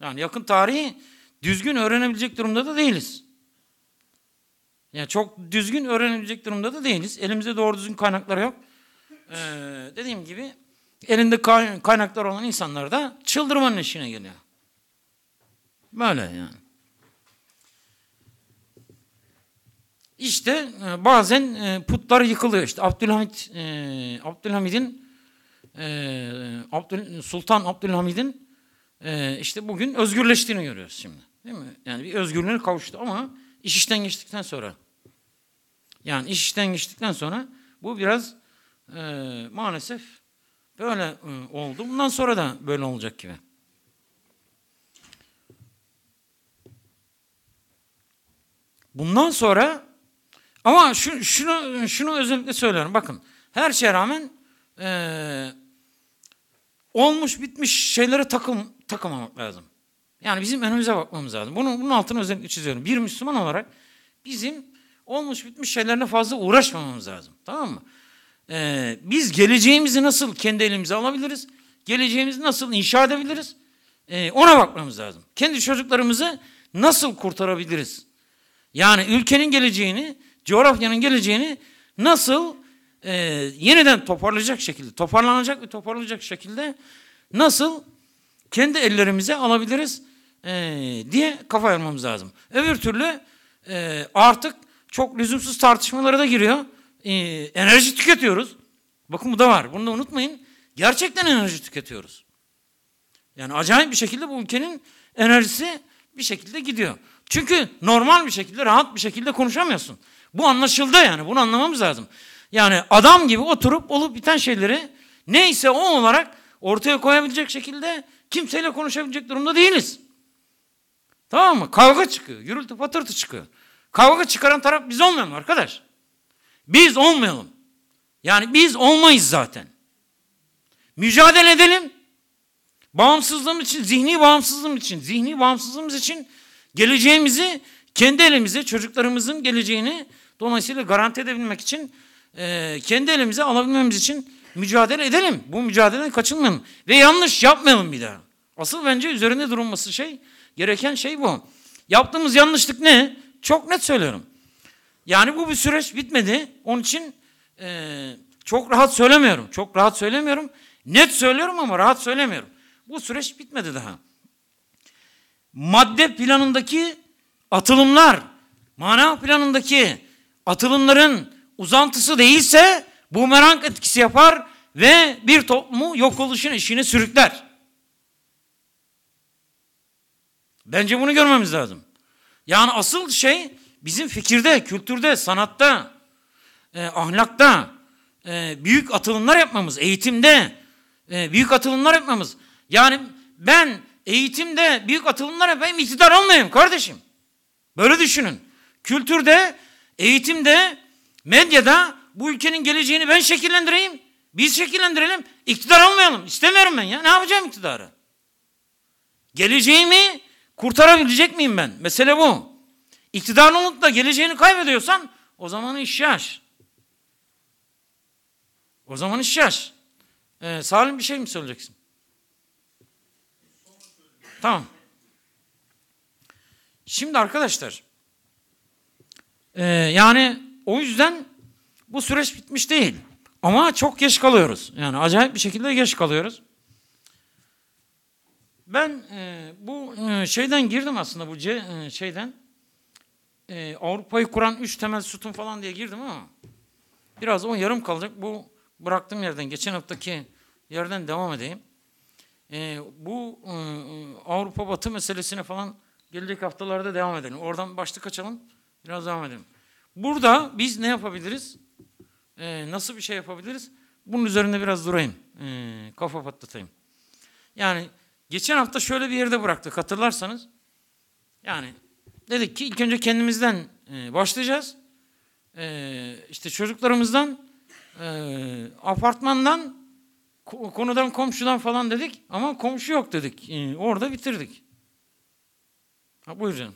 Yani yakın tarihi düzgün öğrenebilecek durumda da değiliz. Yani çok düzgün öğrenebilecek durumda da değiliz. Elimizde doğru düzgün kaynaklar yok. Ee, dediğim gibi elinde kaynaklar olan insanlar da çıldırmanın işine geliyor. Böyle yani. İşte e, bazen e, putlar yıkılıyor. İşte Abdülhamit e, Abdülhamid'in Abdül, Sultan Abdülhamid'in işte bugün özgürleştiğini görüyoruz şimdi. Değil mi? Yani bir özgürlüğüne kavuştu ama iş işten geçtikten sonra yani iş işten geçtikten sonra bu biraz maalesef Böyle e, oldu. Bundan sonra da böyle olacak gibi. Bundan sonra ama şu, şunu şunu özellikle söylüyorum. Bakın her şeye rağmen ee, olmuş bitmiş şeylere takım takılmamak lazım. Yani bizim önümüze bakmamız lazım. Bunu, bunun altını özellikle çiziyorum. Bir Müslüman olarak bizim olmuş bitmiş şeylerle fazla uğraşmamamız lazım. Tamam mı? Ee, biz geleceğimizi nasıl kendi elimize alabiliriz? Geleceğimizi nasıl inşa edebiliriz? Ee, ona bakmamız lazım. Kendi çocuklarımızı nasıl kurtarabiliriz? Yani ülkenin geleceğini, coğrafyanın geleceğini nasıl e, yeniden toparlayacak şekilde, toparlanacak ve toparlanacak şekilde nasıl kendi ellerimize alabiliriz e, diye kafa yormamız lazım. Öbür türlü e, artık çok lüzumsuz tartışmalara da giriyor. Ee, enerji tüketiyoruz. Bakın bu da var. Bunu da unutmayın. Gerçekten enerji tüketiyoruz. Yani acayip bir şekilde bu ülkenin enerjisi bir şekilde gidiyor. Çünkü normal bir şekilde, rahat bir şekilde konuşamıyorsun. Bu anlaşıldı yani. Bunu anlamamız lazım. Yani adam gibi oturup olup biten şeyleri neyse o olarak ortaya koyabilecek şekilde kimseyle konuşabilecek durumda değiliz. Tamam mı? Kavga çıkıyor. Gürültü patırtı çıkıyor. Kavga çıkaran taraf biz olmuyor mu arkadaş? Biz olmayalım. Yani biz olmayız zaten. Mücadele edelim. Bağımsızlığım için, zihni bağımsızlığım için, zihni bağımsızlığımız için geleceğimizi kendi elimize, çocuklarımızın geleceğini dolayısıyla garanti edebilmek için e, kendi elimize alabilmemiz için mücadele edelim. Bu mücadeleden kaçınmayalım. Ve yanlış yapmayalım bir daha. Asıl bence üzerinde durulması şey, gereken şey bu. Yaptığımız yanlışlık ne? Çok net söylüyorum. Yani bu bir süreç bitmedi. Onun için e, çok rahat söylemiyorum. Çok rahat söylemiyorum. Net söylüyorum ama rahat söylemiyorum. Bu süreç bitmedi daha. Madde planındaki atılımlar, mana planındaki atılımların uzantısı değilse bumerang etkisi yapar ve bir toplumu yok oluşun işini sürükler. Bence bunu görmemiz lazım. Yani asıl şey bizim fikirde, kültürde, sanatta, e, ahlakta e, büyük atılımlar yapmamız, eğitimde e, büyük atılımlar yapmamız. Yani ben eğitimde büyük atılımlar yapayım, iktidar olmayayım kardeşim. Böyle düşünün. Kültürde, eğitimde, medyada bu ülkenin geleceğini ben şekillendireyim. Biz şekillendirelim. iktidar olmayalım. İstemiyorum ben ya. Ne yapacağım iktidarı? Geleceğimi kurtarabilecek miyim ben? Mesele bu. İktidarını unut da geleceğini kaybediyorsan o zaman iş yaş. O zaman iş yaş. Ee, Salim bir şey mi söyleyeceksin? Tamam. Şimdi arkadaşlar e, yani o yüzden bu süreç bitmiş değil. Ama çok geç kalıyoruz. Yani acayip bir şekilde geç kalıyoruz. Ben e, bu e, şeyden girdim aslında bu ce, e, şeyden e, Avrupa'yı kuran üç temel sütun falan diye girdim ama biraz o yarım kalacak. Bu bıraktığım yerden, geçen haftaki yerden devam edeyim. Ee, e, bu e, Avrupa Batı meselesine falan gelecek haftalarda devam edelim. Oradan başlık açalım, biraz devam edelim. Burada biz ne yapabiliriz? E, nasıl bir şey yapabiliriz? Bunun üzerinde biraz durayım, e, kafa patlatayım. Yani geçen hafta şöyle bir yerde bıraktık hatırlarsanız. Yani dedik ki ilk önce kendimizden e, başlayacağız. E, işte çocuklarımızdan, e, apartmandan, konudan komşudan falan dedik ama komşu yok dedik. E, orada bitirdik. Ha, buyur canım.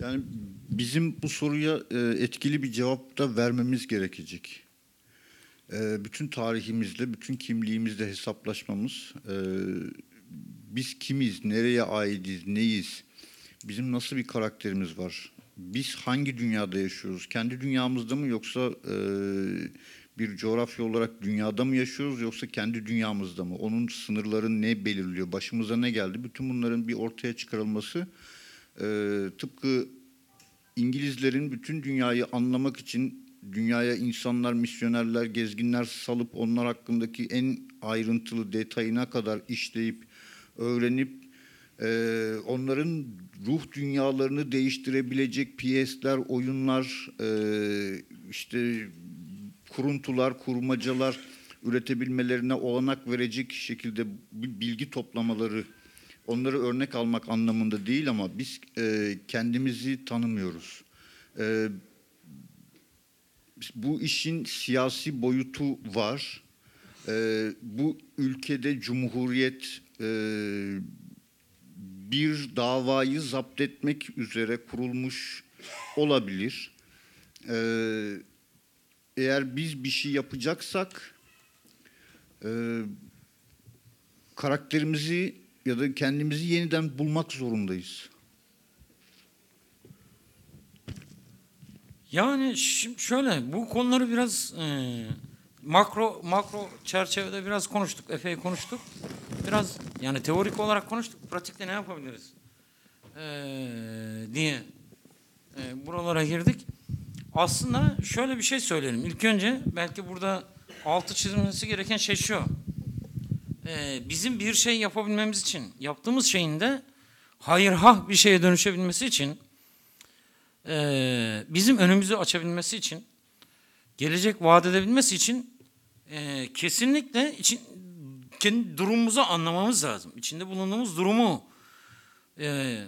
Yani Bizim bu soruya e, etkili bir cevap da vermemiz gerekecek. E, bütün tarihimizle, bütün kimliğimizle hesaplaşmamız, e, biz kimiz, nereye aidiz, neyiz, bizim nasıl bir karakterimiz var, biz hangi dünyada yaşıyoruz, kendi dünyamızda mı yoksa bir coğrafya olarak dünyada mı yaşıyoruz yoksa kendi dünyamızda mı? Onun sınırları ne belirliyor? Başımıza ne geldi? Bütün bunların bir ortaya çıkarılması e, tıpkı İngilizlerin bütün dünyayı anlamak için dünyaya insanlar, misyonerler, gezginler salıp onlar hakkındaki en ayrıntılı detayına kadar işleyip, öğrenip e, onların ruh dünyalarını değiştirebilecek piyesler, oyunlar, e, işte kuruntular, kurmacalar üretebilmelerine olanak verecek şekilde bilgi toplamaları onları örnek almak anlamında değil ama biz e, kendimizi tanımıyoruz. E, bu işin siyasi boyutu var. E, bu ülkede cumhuriyet e, bir davayı zapt etmek üzere kurulmuş olabilir. E, eğer biz bir şey yapacaksak e, karakterimizi ya da kendimizi yeniden bulmak zorundayız. Yani şimdi şöyle bu konuları biraz e, makro makro çerçevede biraz konuştuk, epey konuştuk. Biraz yani teorik olarak konuştuk, pratikte ne yapabiliriz e, diye e, buralara girdik. Aslında şöyle bir şey söyleyelim. İlk önce belki burada altı çizilmesi gereken şey şu. Ee, bizim bir şey yapabilmemiz için, yaptığımız şeyin de hayır ha bir şeye dönüşebilmesi için, ee, bizim önümüzü açabilmesi için, gelecek vaat edebilmesi için ee, kesinlikle için, kendi durumumuzu anlamamız lazım. İçinde bulunduğumuz durumu, e,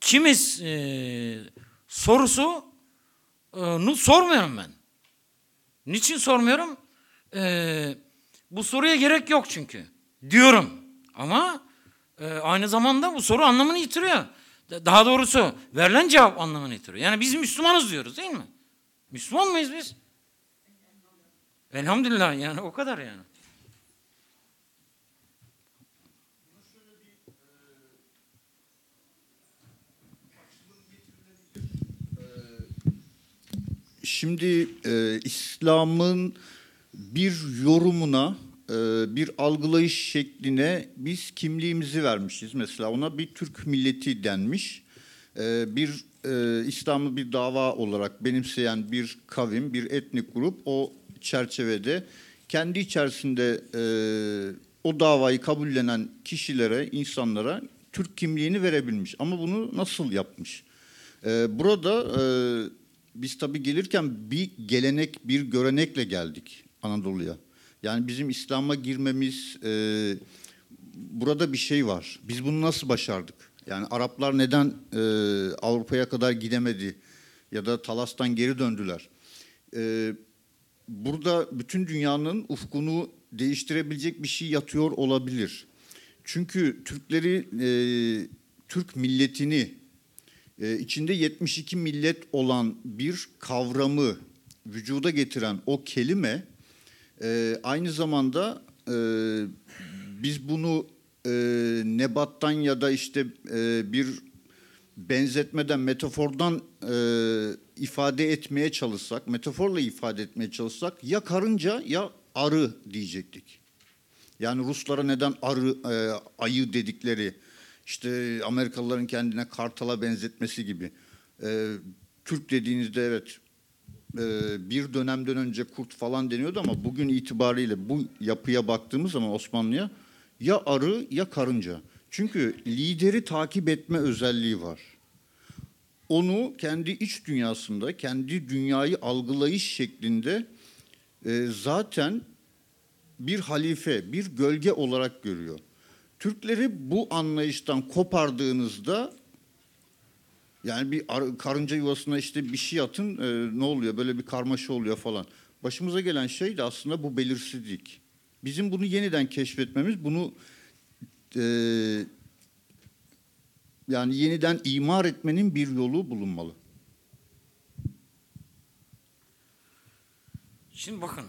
kimiz e, sormuyorum ben. Niçin sormuyorum? Ee, bu soruya gerek yok çünkü diyorum. Ama e, aynı zamanda bu soru anlamını yitiriyor. Daha doğrusu verilen cevap anlamını yitiriyor. Yani biz Müslümanız diyoruz değil mi? Müslüman mıyız biz? Elhamdülillah yani o kadar yani. Şimdi e, İslam'ın bir yorumuna e, bir algılayış şekline biz kimliğimizi vermişiz. Mesela ona bir Türk milleti denmiş. E, bir e, İslam'ı bir dava olarak benimseyen bir kavim, bir etnik grup o çerçevede kendi içerisinde o davayı kabullenen kişilere, insanlara Türk kimliğini verebilmiş. Ama bunu nasıl yapmış? Burada biz tabii gelirken bir gelenek, bir görenekle geldik Anadolu'ya. Yani bizim İslam'a girmemiz e, burada bir şey var. Biz bunu nasıl başardık? Yani Araplar neden e, Avrupa'ya kadar gidemedi ya da Talas'tan geri döndüler? E, burada bütün dünyanın ufkunu değiştirebilecek bir şey yatıyor olabilir. Çünkü Türkleri, e, Türk milletini e, içinde 72 millet olan bir kavramı vücuda getiren o kelime e, aynı zamanda e, biz bunu e, nebattan ya da işte e, bir benzetmeden, metafordan e, ifade etmeye çalışsak, metaforla ifade etmeye çalışsak ya karınca ya arı diyecektik. Yani Ruslara neden arı, e, ayı dedikleri, işte Amerikalıların kendine kartala benzetmesi gibi. E, Türk dediğinizde evet e, bir dönemden önce kurt falan deniyordu ama bugün itibariyle bu yapıya baktığımız zaman Osmanlı'ya ya arı ya karınca. Çünkü lideri takip etme özelliği var. Onu kendi iç dünyasında, kendi dünyayı algılayış şeklinde e, zaten bir halife, bir gölge olarak görüyor. Türkleri bu anlayıştan kopardığınızda yani bir karınca yuvasına işte bir şey atın e, ne oluyor böyle bir karmaşa oluyor falan. Başımıza gelen şey de aslında bu belirsizlik. Bizim bunu yeniden keşfetmemiz, bunu e, yani yeniden imar etmenin bir yolu bulunmalı. Şimdi bakın.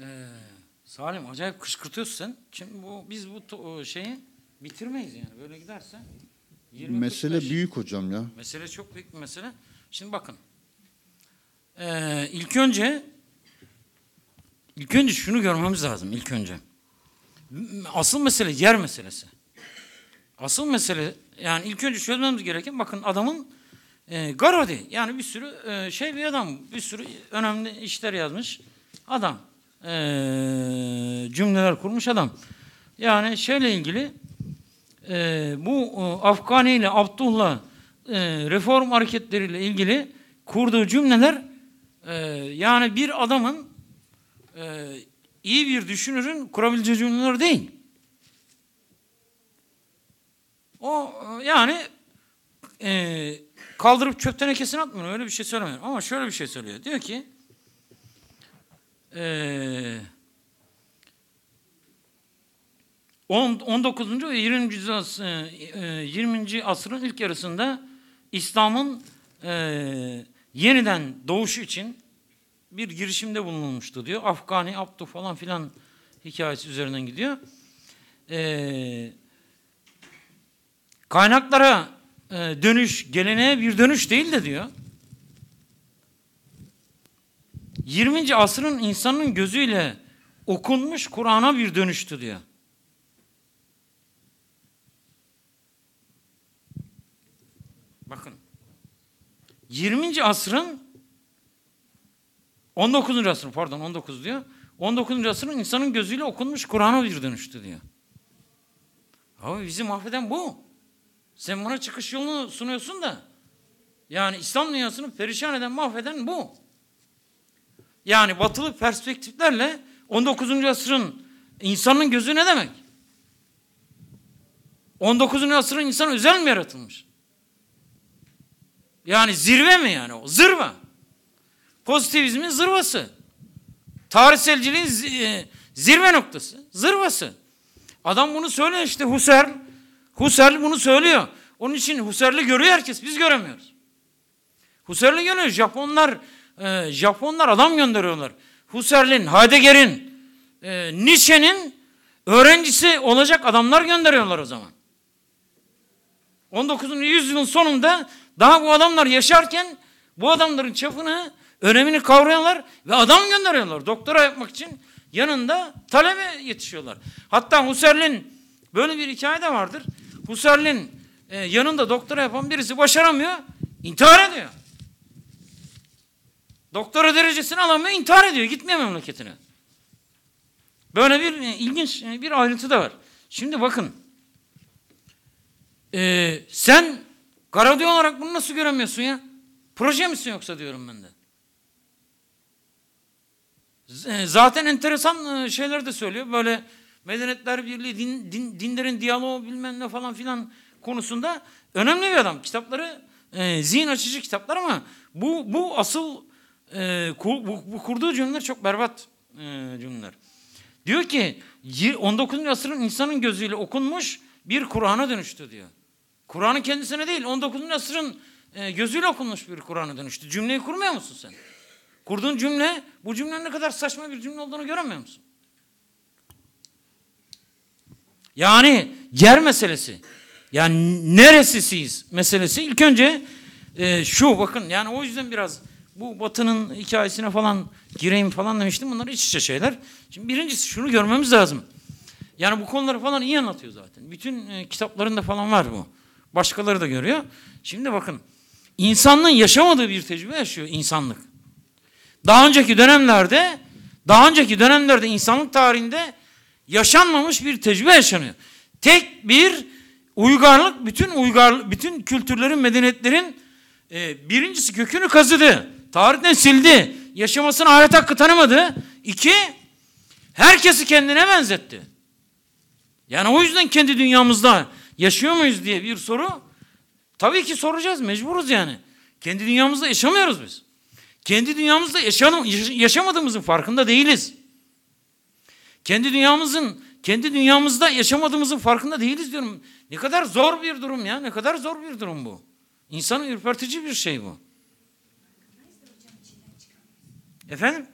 ee, Salim acayip kışkırtıyorsun sen. Şimdi bu biz bu şeyi bitirmeyiz yani böyle gidersen. 20, mesele 45. büyük hocam ya. Mesele çok büyük bir mesele. Şimdi bakın. Ee, ilk önce ilk önce şunu görmemiz lazım ilk önce. Asıl mesele yer meselesi. Asıl mesele yani ilk önce çözmemiz gereken bakın adamın e, Garodi yani bir sürü e, şey bir adam bir sürü önemli işler yazmış adam e, cümleler kurmuş adam. Yani şeyle ilgili e, bu e, Afgani ile Abdullah e, reform hareketleriyle ilgili kurduğu cümleler e, yani bir adamın e, iyi bir düşünürün kurabileceği cümleler değil. O e, yani e, kaldırıp çöpten tenekesine atmıyor. Öyle bir şey söylemiyor. Ama şöyle bir şey söylüyor. Diyor ki eee 19. ve 20. 20. E, e, asrın ilk yarısında İslam'ın e, yeniden doğuşu için bir girişimde bulunulmuştu diyor. Afgani, Abdu falan filan hikayesi üzerinden gidiyor. kaynaklara dönüş, geleneğe bir dönüş değil de diyor. 20. asrın insanın gözüyle okunmuş Kur'an'a bir dönüştü diyor. Bakın. 20. asrın 19. asrın pardon 19 diyor. 19. asrın insanın gözüyle okunmuş Kur'an'a bir dönüştü diyor. Abi bizi mahveden bu. Sen bana çıkış yolunu sunuyorsun da yani İslam dünyasını perişan eden, mahveden bu. Yani batılı perspektiflerle 19. asrın insanın gözü ne demek? 19. asrın insan özel mi yaratılmış? Yani zirve mi yani o? Zırva. Pozitivizmin zırvası. Tarihselciliğin e, zirve noktası. Zırvası. Adam bunu söylüyor işte Husserl. Husserl bunu söylüyor. Onun için Husserl'i görüyor herkes. Biz göremiyoruz. Husserl'i görüyor. Japonlar e, Japonlar adam gönderiyorlar. Husserl'in, Heidegger'in, e, Nietzsche'nin öğrencisi olacak adamlar gönderiyorlar o zaman. 19. yüzyılın sonunda daha bu adamlar yaşarken bu adamların çapını, önemini kavrayanlar ve adam gönderiyorlar doktora yapmak için. Yanında talebe yetişiyorlar. Hatta Husserl'in böyle bir hikaye de vardır. Husserl'in e, yanında doktora yapan birisi başaramıyor, intihar ediyor. Doktora derecesini alamıyor, intihar ediyor. Gitmiyor memleketine. Böyle bir e, ilginç e, bir ayrıntı da var. Şimdi bakın. E, sen Garadi olarak bunu nasıl göremiyorsun ya? Proje misin yoksa diyorum ben de. E, zaten enteresan e, şeyler de söylüyor. Böyle medeniyetler birliği, din, din, dinlerin diyaloğu bilmem ne falan filan konusunda önemli bir adam. Kitapları e, zihin açıcı kitaplar ama bu bu asıl e, ku, bu, bu kurduğu cümleler çok berbat e, cümleler. Diyor ki 19. asrın insanın gözüyle okunmuş bir Kur'an'a dönüştü diyor. Kur'an'ın kendisine değil 19. asırın e, gözüyle okunmuş bir Kur'an'a dönüştü. Cümleyi kurmuyor musun sen? Kurduğun cümle bu cümlenin ne kadar saçma bir cümle olduğunu göremiyor musun? Yani yer meselesi. Yani neresisiyiz meselesi. İlk önce e, şu bakın yani o yüzden biraz bu batının hikayesine falan gireyim falan demiştim. Bunlar iç içe şeyler. Şimdi birincisi şunu görmemiz lazım. Yani bu konuları falan iyi anlatıyor zaten. Bütün e, kitaplarında falan var bu. Başkaları da görüyor. Şimdi bakın insanlığın yaşamadığı bir tecrübe yaşıyor insanlık. Daha önceki dönemlerde daha önceki dönemlerde insanlık tarihinde yaşanmamış bir tecrübe yaşanıyor. Tek bir uygarlık bütün uygarlık, bütün kültürlerin medeniyetlerin e, birincisi kökünü kazıdı. Tarihten sildi. Yaşamasını alet hakkı tanımadı. İki, herkesi kendine benzetti. Yani o yüzden kendi dünyamızda Yaşıyor muyuz diye bir soru. Tabii ki soracağız mecburuz yani. Kendi dünyamızda yaşamıyoruz biz. Kendi dünyamızda yaşam yaşamadığımızın farkında değiliz. Kendi dünyamızın kendi dünyamızda yaşamadığımızın farkında değiliz diyorum. Ne kadar zor bir durum ya. Ne kadar zor bir durum bu. İnsanı ürpertici bir şey bu. Efendim?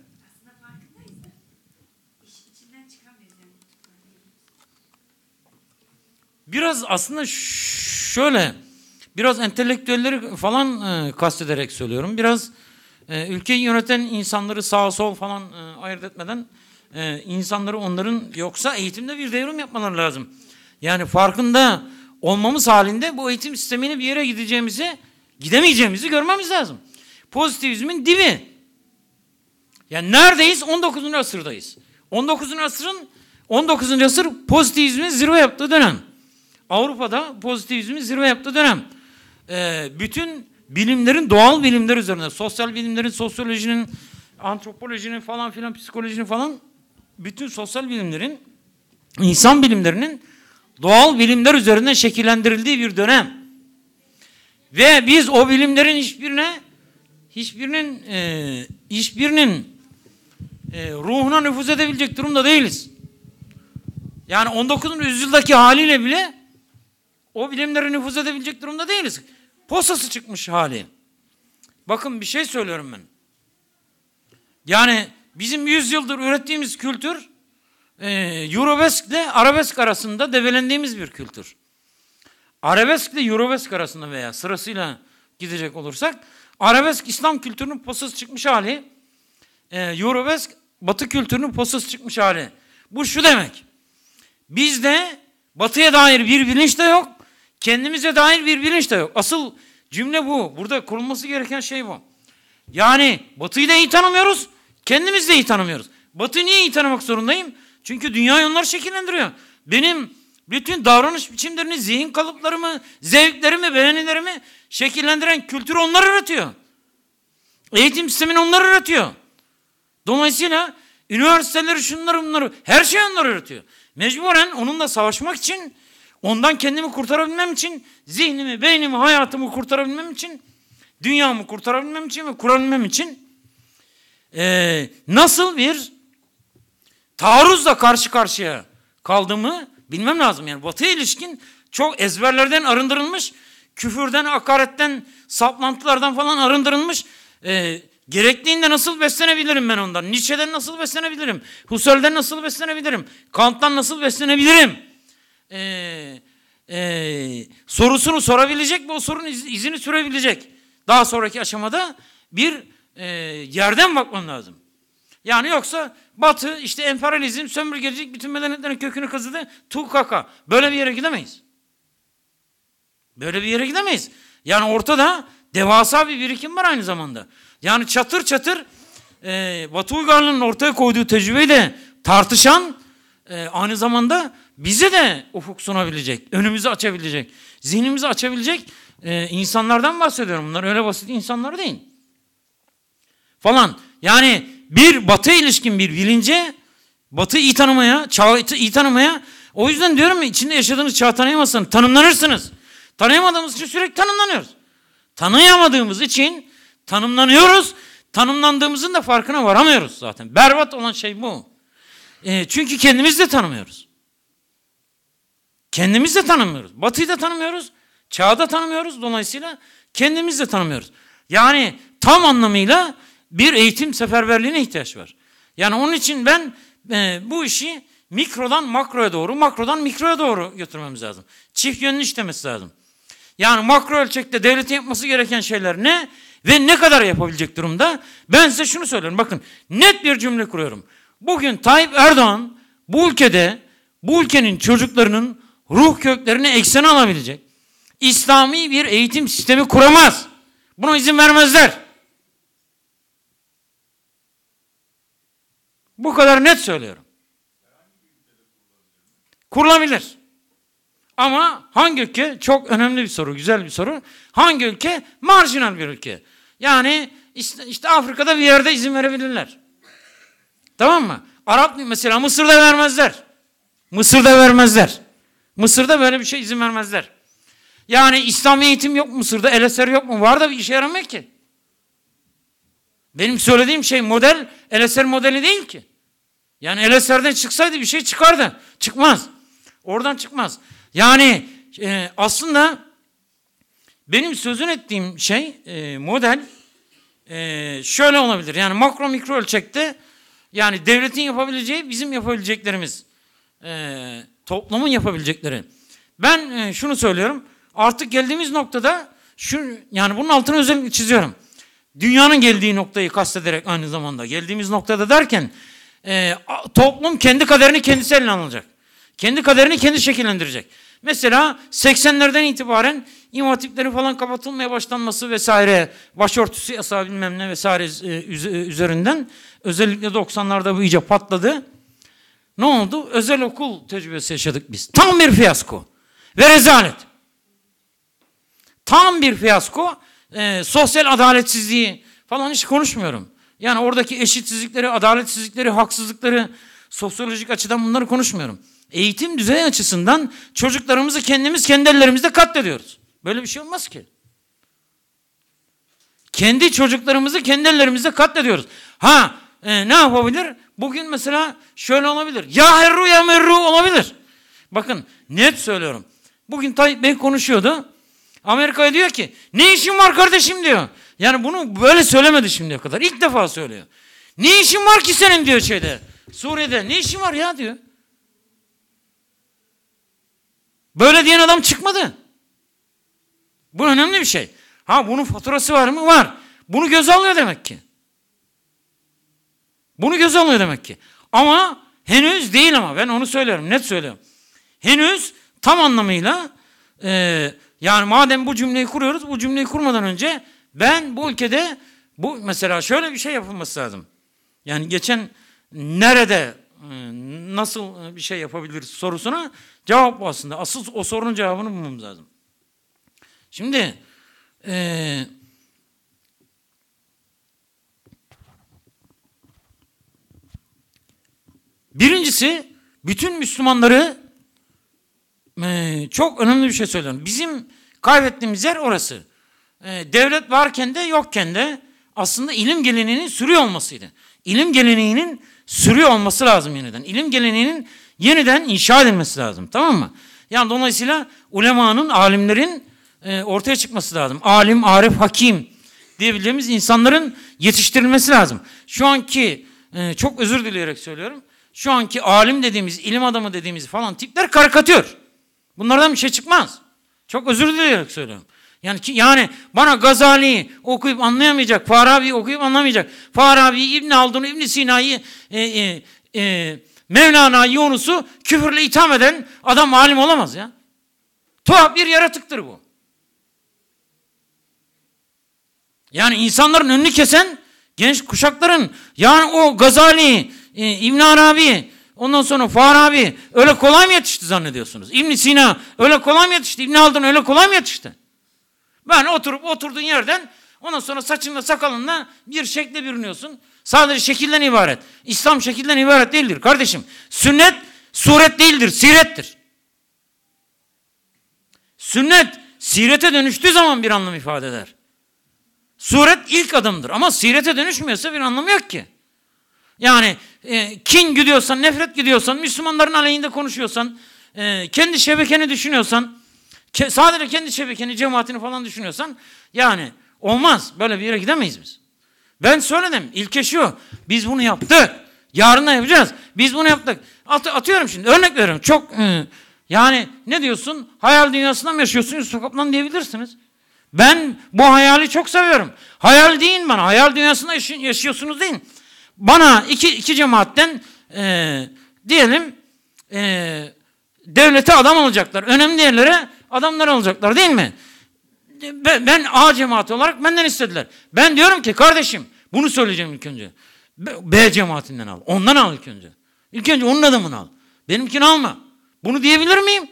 biraz aslında şöyle biraz entelektüelleri falan e, kastederek söylüyorum. Biraz e, ülkeyi yöneten insanları sağ sol falan e, ayırt etmeden e, insanları onların yoksa eğitimde bir devrim yapmaları lazım. Yani farkında olmamız halinde bu eğitim sistemini bir yere gideceğimizi, gidemeyeceğimizi görmemiz lazım. Pozitivizmin dibi. Yani neredeyiz? 19. asırdayız. 19. asırın 19. asır pozitivizmin zirve yaptığı dönem. Avrupa'da pozitivizmin zirve yaptığı dönem. E, bütün bilimlerin, doğal bilimler üzerine, sosyal bilimlerin, sosyolojinin, antropolojinin falan filan, psikolojinin falan bütün sosyal bilimlerin, insan bilimlerinin doğal bilimler üzerinden şekillendirildiği bir dönem. Ve biz o bilimlerin hiçbirine hiçbirinin e, hiçbirinin e, ruhuna nüfuz edebilecek durumda değiliz. Yani 19. yüzyıldaki haliyle bile o bilimlere nüfuz edebilecek durumda değiliz. Posası çıkmış hali. Bakın bir şey söylüyorum ben. Yani bizim yüzyıldır ürettiğimiz kültür e, Eurobesk ile Arabesk arasında develendiğimiz bir kültür. Arabesk ile Eurobesk arasında veya sırasıyla gidecek olursak Arabesk İslam kültürünün posası çıkmış hali. E, Eurobesk Batı kültürünün posası çıkmış hali. Bu şu demek. Bizde Batı'ya dair bir bilinç de yok. Kendimize dair bir bilinç de yok. Asıl cümle bu. Burada kurulması gereken şey bu. Yani Batı'yı da iyi tanımıyoruz. Kendimiz de iyi tanımıyoruz. Batı niye iyi tanımak zorundayım? Çünkü Dünya'yı onlar şekillendiriyor. Benim bütün davranış biçimlerini, zihin kalıplarımı, zevklerimi, beğenilerimi şekillendiren kültür onlar üretiyor. Eğitim sistemini onlar üretiyor. Dolayısıyla üniversiteleri şunları bunları her şey onlar üretiyor. Mecburen onunla savaşmak için Ondan kendimi kurtarabilmem için zihnimi, beynimi, hayatımı kurtarabilmem için dünyamı kurtarabilmem için ve kurabilmem için e, nasıl bir taarruzla karşı karşıya kaldığımı bilmem lazım. Yani batıya ilişkin çok ezberlerden arındırılmış, küfürden, akaretten, saplantılardan falan arındırılmış. E, gerektiğinde nasıl beslenebilirim ben ondan? Nietzsche'den nasıl beslenebilirim? Husserl'den nasıl beslenebilirim? Kant'tan nasıl beslenebilirim? e, e, sorusunu sorabilecek ve o sorunun izini sürebilecek. Daha sonraki aşamada bir e, yerden bakman lazım. Yani yoksa Batı işte emperyalizm, sömürgecilik bütün medeniyetlerin kökünü kazıdı. Tukaka. Böyle bir yere gidemeyiz. Böyle bir yere gidemeyiz. Yani ortada devasa bir birikim var aynı zamanda. Yani çatır çatır e, Batı uygarlığının ortaya koyduğu tecrübeyle tartışan e, aynı zamanda bize de ufuk sunabilecek, önümüzü açabilecek, zihnimizi açabilecek e, insanlardan bahsediyorum. Bunlar öyle basit insanlar değil. Falan. Yani bir batı ilişkin bir bilince, batı iyi tanımaya, çağ iyi tanımaya. O yüzden diyorum ya içinde yaşadığınız çağ tanıyamazsınız, tanımlanırsınız. Tanıyamadığımız için sürekli tanımlanıyoruz. Tanıyamadığımız için tanımlanıyoruz. Tanımlandığımızın da farkına varamıyoruz zaten. Berbat olan şey bu. E, çünkü kendimizi de tanımıyoruz. Kendimiz de tanımıyoruz. Batıyı da tanımıyoruz. Çağı da tanımıyoruz. Dolayısıyla kendimiz de tanımıyoruz. Yani tam anlamıyla bir eğitim seferberliğine ihtiyaç var. Yani onun için ben e, bu işi mikrodan makroya doğru, makrodan mikroya doğru götürmemiz lazım. Çift yönlü işlemesi lazım. Yani makro ölçekte devletin yapması gereken şeyler ne ve ne kadar yapabilecek durumda? Ben size şunu söylüyorum. Bakın net bir cümle kuruyorum. Bugün Tayyip Erdoğan bu ülkede bu ülkenin çocuklarının ruh köklerini eksen alabilecek İslami bir eğitim sistemi kuramaz. Buna izin vermezler. Bu kadar net söylüyorum. Kurulabilir. Ama hangi ülke? Çok önemli bir soru, güzel bir soru. Hangi ülke? Marjinal bir ülke. Yani işte, işte Afrika'da bir yerde izin verebilirler. Tamam mı? Arap mesela Mısır'da vermezler. Mısır'da vermezler. Mısır'da böyle bir şey izin vermezler. Yani İslam eğitim yok Mısır'da, el eser yok mu? Var da bir işe yaramıyor ki. Benim söylediğim şey model, el eser modeli değil ki. Yani el eserden çıksaydı bir şey çıkardı. Çıkmaz. Oradan çıkmaz. Yani e, aslında benim sözün ettiğim şey, e, model e, şöyle olabilir. Yani makro mikro ölçekte yani devletin yapabileceği bizim yapabileceklerimiz. Evet. Toplumun yapabilecekleri. Ben e, şunu söylüyorum. Artık geldiğimiz noktada şu yani bunun altını özellikle çiziyorum. Dünyanın geldiği noktayı kastederek aynı zamanda geldiğimiz noktada derken e, toplum kendi kaderini kendisi eline alacak. Kendi kaderini kendi şekillendirecek. Mesela 80'lerden itibaren imam falan kapatılmaya başlanması vesaire, başörtüsü yasağı bilmem ne vesaire e, e üzerinden özellikle 90'larda bu iyice patladı. Ne oldu? Özel okul tecrübesi yaşadık biz. Tam bir fiyasko. Ve rezalet. Tam bir fiyasko. E, sosyal adaletsizliği falan hiç konuşmuyorum. Yani oradaki eşitsizlikleri, adaletsizlikleri, haksızlıkları, sosyolojik açıdan bunları konuşmuyorum. Eğitim düzeyi açısından çocuklarımızı kendimiz kendi ellerimizde katlediyoruz. Böyle bir şey olmaz ki. Kendi çocuklarımızı kendi ellerimizde katlediyoruz. Ha e, ne yapabilir? Bugün mesela şöyle olabilir. Ya herru ya merru olabilir. Bakın net söylüyorum. Bugün Tayyip Bey konuşuyordu. Amerika'ya diyor ki ne işin var kardeşim diyor. Yani bunu böyle söylemedi şimdiye kadar. İlk defa söylüyor. Ne işin var ki senin diyor şeyde. Suriye'de ne işin var ya diyor. Böyle diyen adam çıkmadı. Bu önemli bir şey. Ha bunun faturası var mı? Var. Bunu göz alıyor demek ki. Bunu göz alıyor demek ki. Ama henüz değil ama ben onu söylüyorum net söylüyorum. Henüz tam anlamıyla e, yani madem bu cümleyi kuruyoruz bu cümleyi kurmadan önce ben bu ülkede bu mesela şöyle bir şey yapılması lazım. Yani geçen nerede e, nasıl bir şey yapabiliriz sorusuna cevap bu aslında. Asıl o sorunun cevabını bulmamız lazım. Şimdi e, Birincisi bütün Müslümanları e, çok önemli bir şey söylüyorum. Bizim kaybettiğimiz yer orası. E, devlet varken de yokken de aslında ilim geleneğinin sürüyor olmasıydı. İlim geleneğinin sürüyor olması lazım yeniden. İlim geleneğinin yeniden inşa edilmesi lazım. Tamam mı? Yani dolayısıyla ulemanın, alimlerin e, ortaya çıkması lazım. Alim, arif, hakim diyebileceğimiz insanların yetiştirilmesi lazım. Şu anki çok özür dileyerek söylüyorum şu anki alim dediğimiz, ilim adamı dediğimiz falan tipler karikatür. Bunlardan bir şey çıkmaz. Çok özür dileyerek söylüyorum. Yani ki, yani bana Gazali'yi okuyup anlayamayacak, Farabi'yi okuyup anlamayacak, Farabi İbn Haldun'u, İbn Sina'yı, e, e, e, Mevlana Yunus'u küfürle itham eden adam alim olamaz ya. Tuhaf bir yaratıktır bu. Yani insanların önünü kesen genç kuşakların yani o Gazaliyi e, İbn Arabi, ondan sonra Farabi öyle kolay mı yetişti zannediyorsunuz? ibn Sina öyle kolay mı yetişti? İbn Haldun öyle kolay mı yetişti? Ben oturup oturduğun yerden ondan sonra saçınla sakalınla bir şekle bürünüyorsun. Sadece şekilden ibaret. İslam şekilden ibaret değildir kardeşim. Sünnet suret değildir, sirettir. Sünnet sirete dönüştüğü zaman bir anlam ifade eder. Suret ilk adımdır ama sirete dönüşmüyorsa bir anlamı yok ki. Yani e, kin gidiyorsan, nefret gidiyorsan, Müslümanların aleyhinde konuşuyorsan, e, kendi şebekeni düşünüyorsan, ke, sadece kendi şebekeni, cemaatini falan düşünüyorsan yani olmaz. Böyle bir yere gidemeyiz biz. Ben söyledim. İlke şu. Biz bunu yaptık. Yarın da yapacağız. Biz bunu yaptık. At, atıyorum şimdi. Örnek veriyorum. Çok e, yani ne diyorsun? Hayal dünyasında mı yaşıyorsun Yusuf Kaplan diyebilirsiniz. Ben bu hayali çok seviyorum. Hayal deyin bana. Hayal dünyasında yaşıyorsunuz deyin. Bana iki, iki cemaatten e, diyelim e, devlete adam olacaklar. Önemli yerlere adamlar olacaklar değil mi? Ben, ben A cemaati olarak benden istediler. Ben diyorum ki kardeşim bunu söyleyeceğim ilk önce. B, B cemaatinden al. Ondan al ilk önce. İlk önce onun adamını al. Benimkini alma. Bunu diyebilir miyim?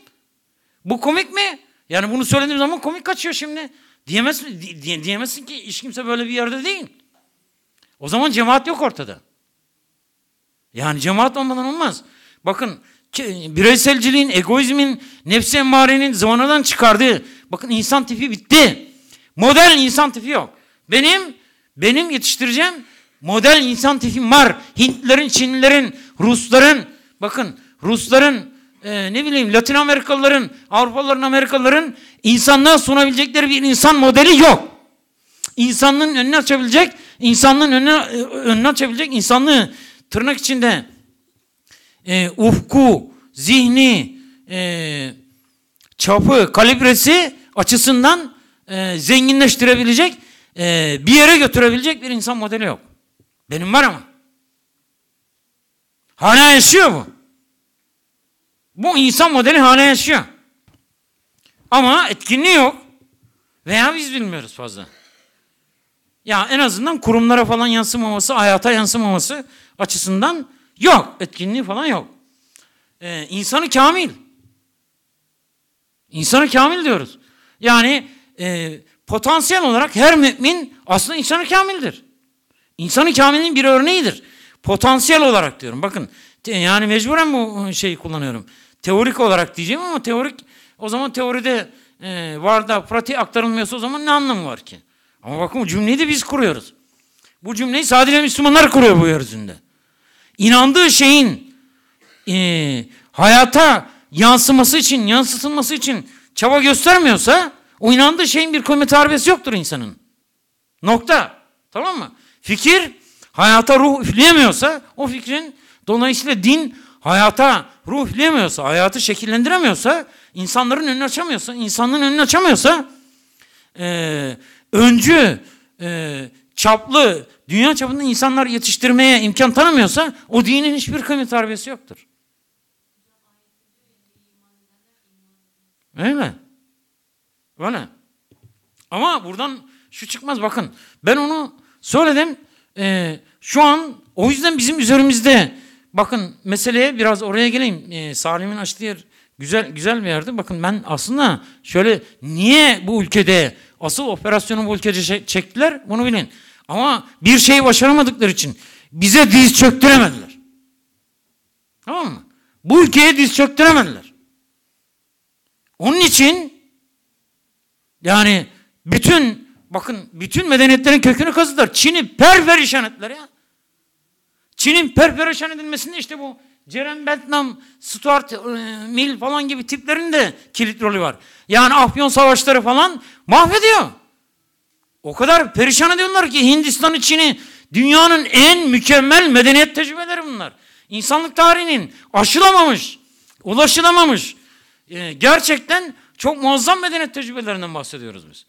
Bu komik mi? Yani bunu söylediğim zaman komik kaçıyor şimdi. Diyemez, diye, diyemezsin ki hiç kimse böyle bir yerde değil. O zaman cemaat yok ortada. Yani cemaat olmadan olmaz. Bakın bireyselciliğin, egoizmin, nefsi emmarenin zıvanadan çıkardığı bakın insan tipi bitti. Model insan tipi yok. Benim benim yetiştireceğim model insan tipim var. Hintlerin, Çinlilerin, Rusların bakın Rusların e, ne bileyim Latin Amerikalıların, Avrupalıların, Amerikalıların insanlığa sunabilecekleri bir insan modeli yok. İnsanlığın önüne açabilecek İnsanlığın önüne, önüne açabilecek insanlığı tırnak içinde e, ufku, zihni, e, çapı, kalibresi açısından e, zenginleştirebilecek, e, bir yere götürebilecek bir insan modeli yok. Benim var ama. Hala yaşıyor bu. Bu insan modeli hala yaşıyor. Ama etkinliği yok. Veya biz bilmiyoruz fazla. Ya en azından kurumlara falan yansımaması, hayata yansımaması açısından yok. Etkinliği falan yok. Ee, insanı kamil. İnsanı kamil diyoruz. Yani e, potansiyel olarak her mümin aslında insanı kamildir. İnsanı kamilin bir örneğidir. Potansiyel olarak diyorum. Bakın yani mecburen bu e, şeyi kullanıyorum. Teorik olarak diyeceğim ama teorik o zaman teoride e, var da pratiğe aktarılmıyorsa o zaman ne anlamı var ki? Ama bakın bu cümleyi de biz kuruyoruz. Bu cümleyi sadece Müslümanlar kuruyor bu yeryüzünde. İnandığı şeyin e, hayata yansıması için, yansıtılması için çaba göstermiyorsa o inandığı şeyin bir kıymeti harbiyesi yoktur insanın. Nokta. Tamam mı? Fikir hayata ruh üfleyemiyorsa o fikrin dolayısıyla din hayata ruh üfleyemiyorsa, hayatı şekillendiremiyorsa, insanların önünü açamıyorsa, insanların önünü açamıyorsa e, öncü, e, çaplı, dünya çapında insanlar yetiştirmeye imkan tanımıyorsa o dinin hiçbir kıymet harbiyesi yoktur. Öyle, mi? Öyle. Ama buradan şu çıkmaz bakın. Ben onu söyledim. E, şu an o yüzden bizim üzerimizde bakın meseleye biraz oraya geleyim. E, Salim'in açtığı yer güzel güzel bir yerdi. Bakın ben aslında şöyle niye bu ülkede Asıl operasyonu bu Volkece çektiler bunu bilin. Ama bir şey başaramadıkları için bize diz çöktüremediler. Tamam mı? Bu ülkeye diz çöktüremediler. Onun için yani bütün bakın bütün medeniyetlerin kökünü kazıdılar. Çin'i perperişan ettiler ya. Çin'in perperişan edilmesinde işte bu Ceren Bentham, Stuart e, Mill falan gibi tiplerin de kilit rolü var. Yani Afyon savaşları falan mahvediyor. O kadar perişan ediyorlar ki Hindistan, Çin'i dünyanın en mükemmel medeniyet tecrübeleri bunlar. İnsanlık tarihinin aşılamamış, ulaşılamamış. E, gerçekten çok muazzam medeniyet tecrübelerinden bahsediyoruz biz.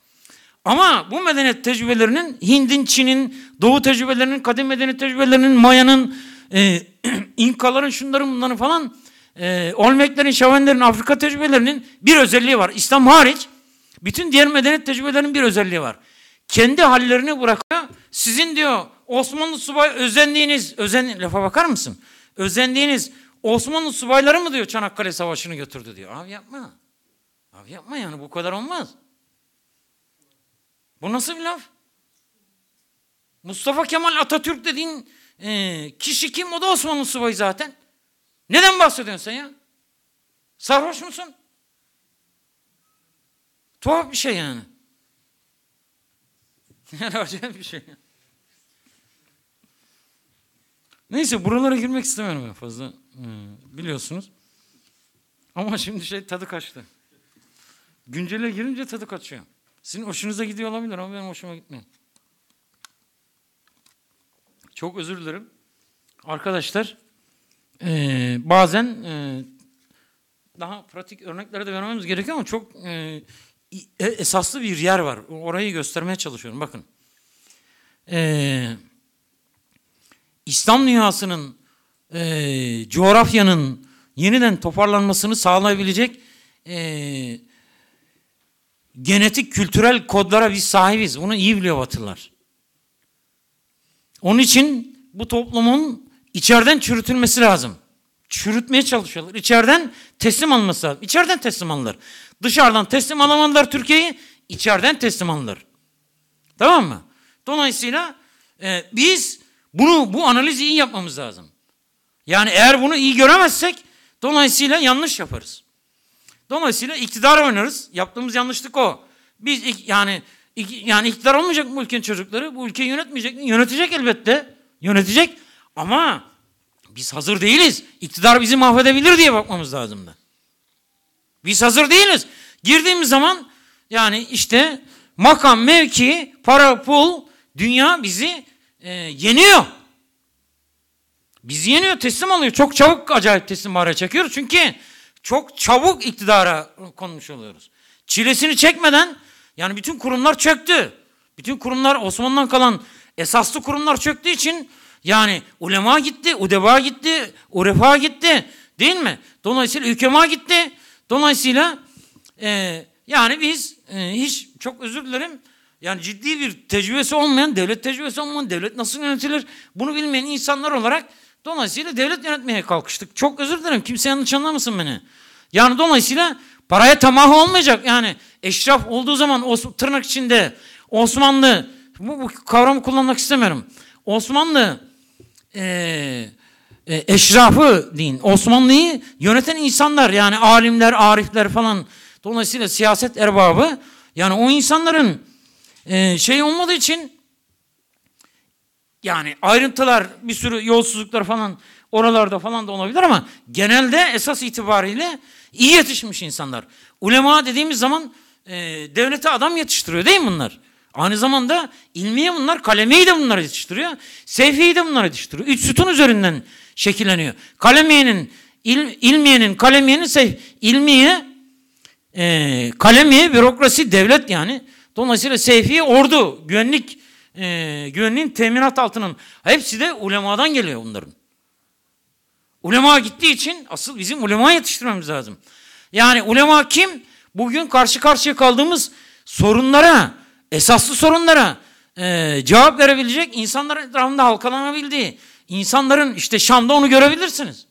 Ama bu medeniyet tecrübelerinin Hind'in, Çin'in, Doğu tecrübelerinin, kadim medeniyet tecrübelerinin, Maya'nın, e, İnkaların, şunların, bunların falan e, Olmeklerin, Şavenlerin, Afrika tecrübelerinin bir özelliği var. İslam hariç bütün diğer medeniyet tecrübelerinin bir özelliği var. Kendi hallerini bırakıyor. Sizin diyor Osmanlı subay özendiğiniz, özen lafa bakar mısın? Özendiğiniz Osmanlı subayları mı diyor Çanakkale Savaşı'nı götürdü diyor. Abi yapma. Abi yapma yani bu kadar olmaz. Bu nasıl bir laf? Mustafa Kemal Atatürk dediğin ee, kişi kim? O da Osmanlı subayı zaten. Neden bahsediyorsun sen ya? Sarhoş musun? Tuhaf bir şey yani. Yani acayip bir şey. Neyse buralara girmek istemiyorum ben fazla. Ee, biliyorsunuz. Ama şimdi şey tadı kaçtı. Güncele girince tadı kaçıyor. Sizin hoşunuza gidiyor olabilir ama benim hoşuma gitmiyor. Çok özür dilerim. Arkadaşlar e, bazen e, daha pratik örneklere de vermemiz gerekiyor ama çok e, e, esaslı bir yer var. Orayı göstermeye çalışıyorum. Bakın. E, İslam dünyasının e, coğrafyanın yeniden toparlanmasını sağlayabilecek e, genetik kültürel kodlara biz sahibiz. Bunu iyi biliyor Batılılar. Onun için bu toplumun içeriden çürütülmesi lazım. Çürütmeye çalışıyorlar. İçeriden teslim alması lazım. İçeriden teslim alırlar. Dışarıdan teslim alamadılar Türkiye'yi. İçeriden teslim alırlar. Tamam mı? Dolayısıyla e, biz bunu bu analizi iyi yapmamız lazım. Yani eğer bunu iyi göremezsek dolayısıyla yanlış yaparız. Dolayısıyla iktidar oynarız. Yaptığımız yanlışlık o. Biz yani yani iktidar olmayacak mı ülkenin çocukları? Bu ülkeyi yönetmeyecek mi? Yönetecek elbette. Yönetecek ama biz hazır değiliz. İktidar bizi mahvedebilir diye bakmamız lazımdı. Biz hazır değiliz. Girdiğimiz zaman yani işte makam, mevki, para, pul, dünya bizi e, yeniyor. Bizi yeniyor, teslim alıyor. Çok çabuk acayip teslim ara çekiyoruz. Çünkü çok çabuk iktidara konmuş oluyoruz. Çilesini çekmeden yani bütün kurumlar çöktü. Bütün kurumlar Osmanlı'dan kalan esaslı kurumlar çöktüğü için yani ulema gitti, udeva gitti, urefa gitti değil mi? Dolayısıyla hükema gitti. Dolayısıyla e, yani biz e, hiç çok özür dilerim yani ciddi bir tecrübesi olmayan, devlet tecrübesi olmayan, devlet nasıl yönetilir bunu bilmeyen insanlar olarak dolayısıyla devlet yönetmeye kalkıştık. Çok özür dilerim kimse yanlış anlamasın beni. Yani dolayısıyla Paraya tamah olmayacak yani. Eşraf olduğu zaman o tırnak içinde Osmanlı bu, bu kavramı kullanmak istemiyorum. Osmanlı e, e, eşrafı deyin. Osmanlı'yı yöneten insanlar yani alimler, arifler falan. Dolayısıyla siyaset erbabı yani o insanların e, şey olmadığı için yani ayrıntılar bir sürü yolsuzluklar falan oralarda falan da olabilir ama genelde esas itibariyle İyi yetişmiş insanlar. Ulema dediğimiz zaman e, devlete adam yetiştiriyor değil mi bunlar? Aynı zamanda ilmiye bunlar, kalemeyi de bunlar yetiştiriyor. Seyfi'yi de bunlar yetiştiriyor. Üç sütun üzerinden şekilleniyor. Kalemiyenin, il, ilmiyenin, kalemiyenin, seyf, ilmiye, e, kalemiye, bürokrasi, devlet yani. Dolayısıyla seyfiye ordu, güvenlik, e, güvenliğin teminat altının hepsi de ulemadan geliyor bunların. Ulema gittiği için asıl bizim ulema yetiştirmemiz lazım. Yani ulema kim? Bugün karşı karşıya kaldığımız sorunlara, esaslı sorunlara e, cevap verebilecek insanların etrafında halkalanabildiği, insanların işte Şam'da onu görebilirsiniz.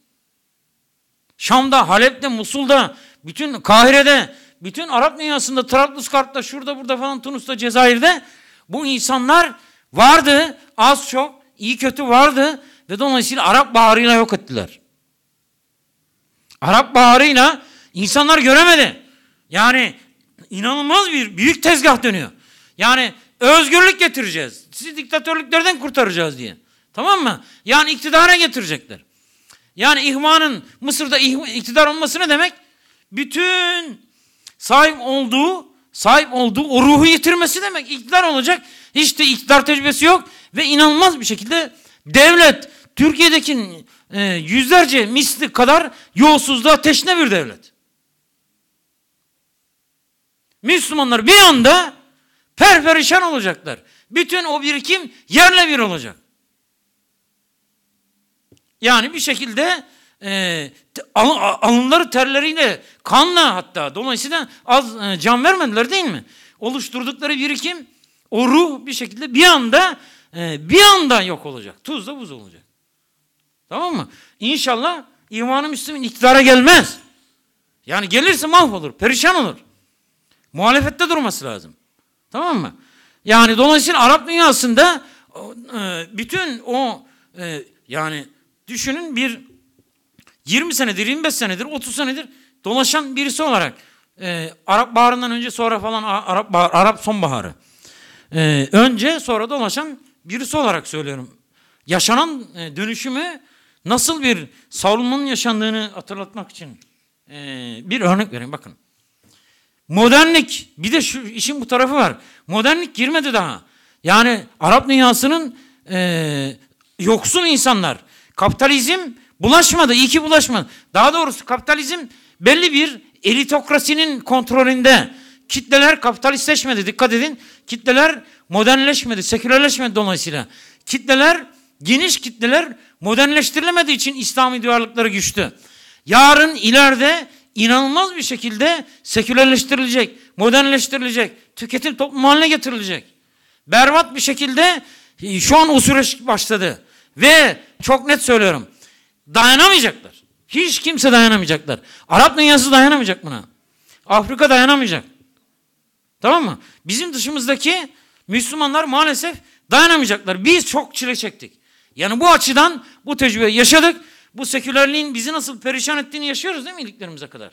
Şam'da, Halep'te, Musul'da, bütün Kahire'de, bütün Arap dünyasında, Trabluskart'ta, şurada burada falan Tunus'ta, Cezayir'de bu insanlar vardı. Az çok, iyi kötü vardı ve dolayısıyla Arap baharıyla yok ettiler. Arap Baharı'yla insanlar göremedi. Yani inanılmaz bir büyük tezgah dönüyor. Yani özgürlük getireceğiz. Sizi diktatörlüklerden kurtaracağız diye. Tamam mı? Yani iktidara getirecekler. Yani ihvanın Mısır'da iktidar olması ne demek? Bütün sahip olduğu sahip olduğu o ruhu yitirmesi demek. İktidar olacak. Hiç de iktidar tecrübesi yok ve inanılmaz bir şekilde devlet Türkiye'deki ee, yüzlerce misli kadar yolsuzluğa teşne bir devlet. Müslümanlar bir anda perperişan olacaklar. Bütün o birikim yerle bir olacak. Yani bir şekilde e, al, alınları terleriyle, kanla hatta dolayısıyla az e, can vermediler değil mi? Oluşturdukları birikim o ruh bir şekilde bir anda e, bir anda yok olacak. Tuzla buz olacak. Tamam mı? İnşallah imanı Müslümin iktidara gelmez. Yani gelirse mahvolur, perişan olur. Muhalefette durması lazım. Tamam mı? Yani dolayısıyla Arap dünyasında e, bütün o e, yani düşünün bir 20 senedir, 25 senedir, 30 senedir dolaşan birisi olarak e, Arap Baharı'ndan önce sonra falan Arap Arap sonbaharı. E, önce sonra dolaşan birisi olarak söylüyorum. Yaşanan dönüşümü nasıl bir savrulmanın yaşandığını hatırlatmak için e, bir örnek vereyim bakın. Modernlik bir de şu işin bu tarafı var. Modernlik girmedi daha. Yani Arap dünyasının e, yoksul insanlar. Kapitalizm bulaşmadı. İyi ki bulaşmadı. Daha doğrusu kapitalizm belli bir elitokrasinin kontrolünde. Kitleler kapitalistleşmedi. Dikkat edin. Kitleler modernleşmedi, sekülerleşmedi dolayısıyla. Kitleler, geniş kitleler modernleştirilemediği için İslam duyarlılıkları güçlü. Yarın ileride inanılmaz bir şekilde sekülerleştirilecek, modernleştirilecek, tüketim toplumu haline getirilecek. Berbat bir şekilde e, şu an o süreç başladı. Ve çok net söylüyorum dayanamayacaklar. Hiç kimse dayanamayacaklar. Arap dünyası dayanamayacak buna. Afrika dayanamayacak. Tamam mı? Bizim dışımızdaki Müslümanlar maalesef dayanamayacaklar. Biz çok çile çektik. Yani bu açıdan bu tecrübe yaşadık. Bu sekülerliğin bizi nasıl perişan ettiğini yaşıyoruz değil mi iliklerimize kadar?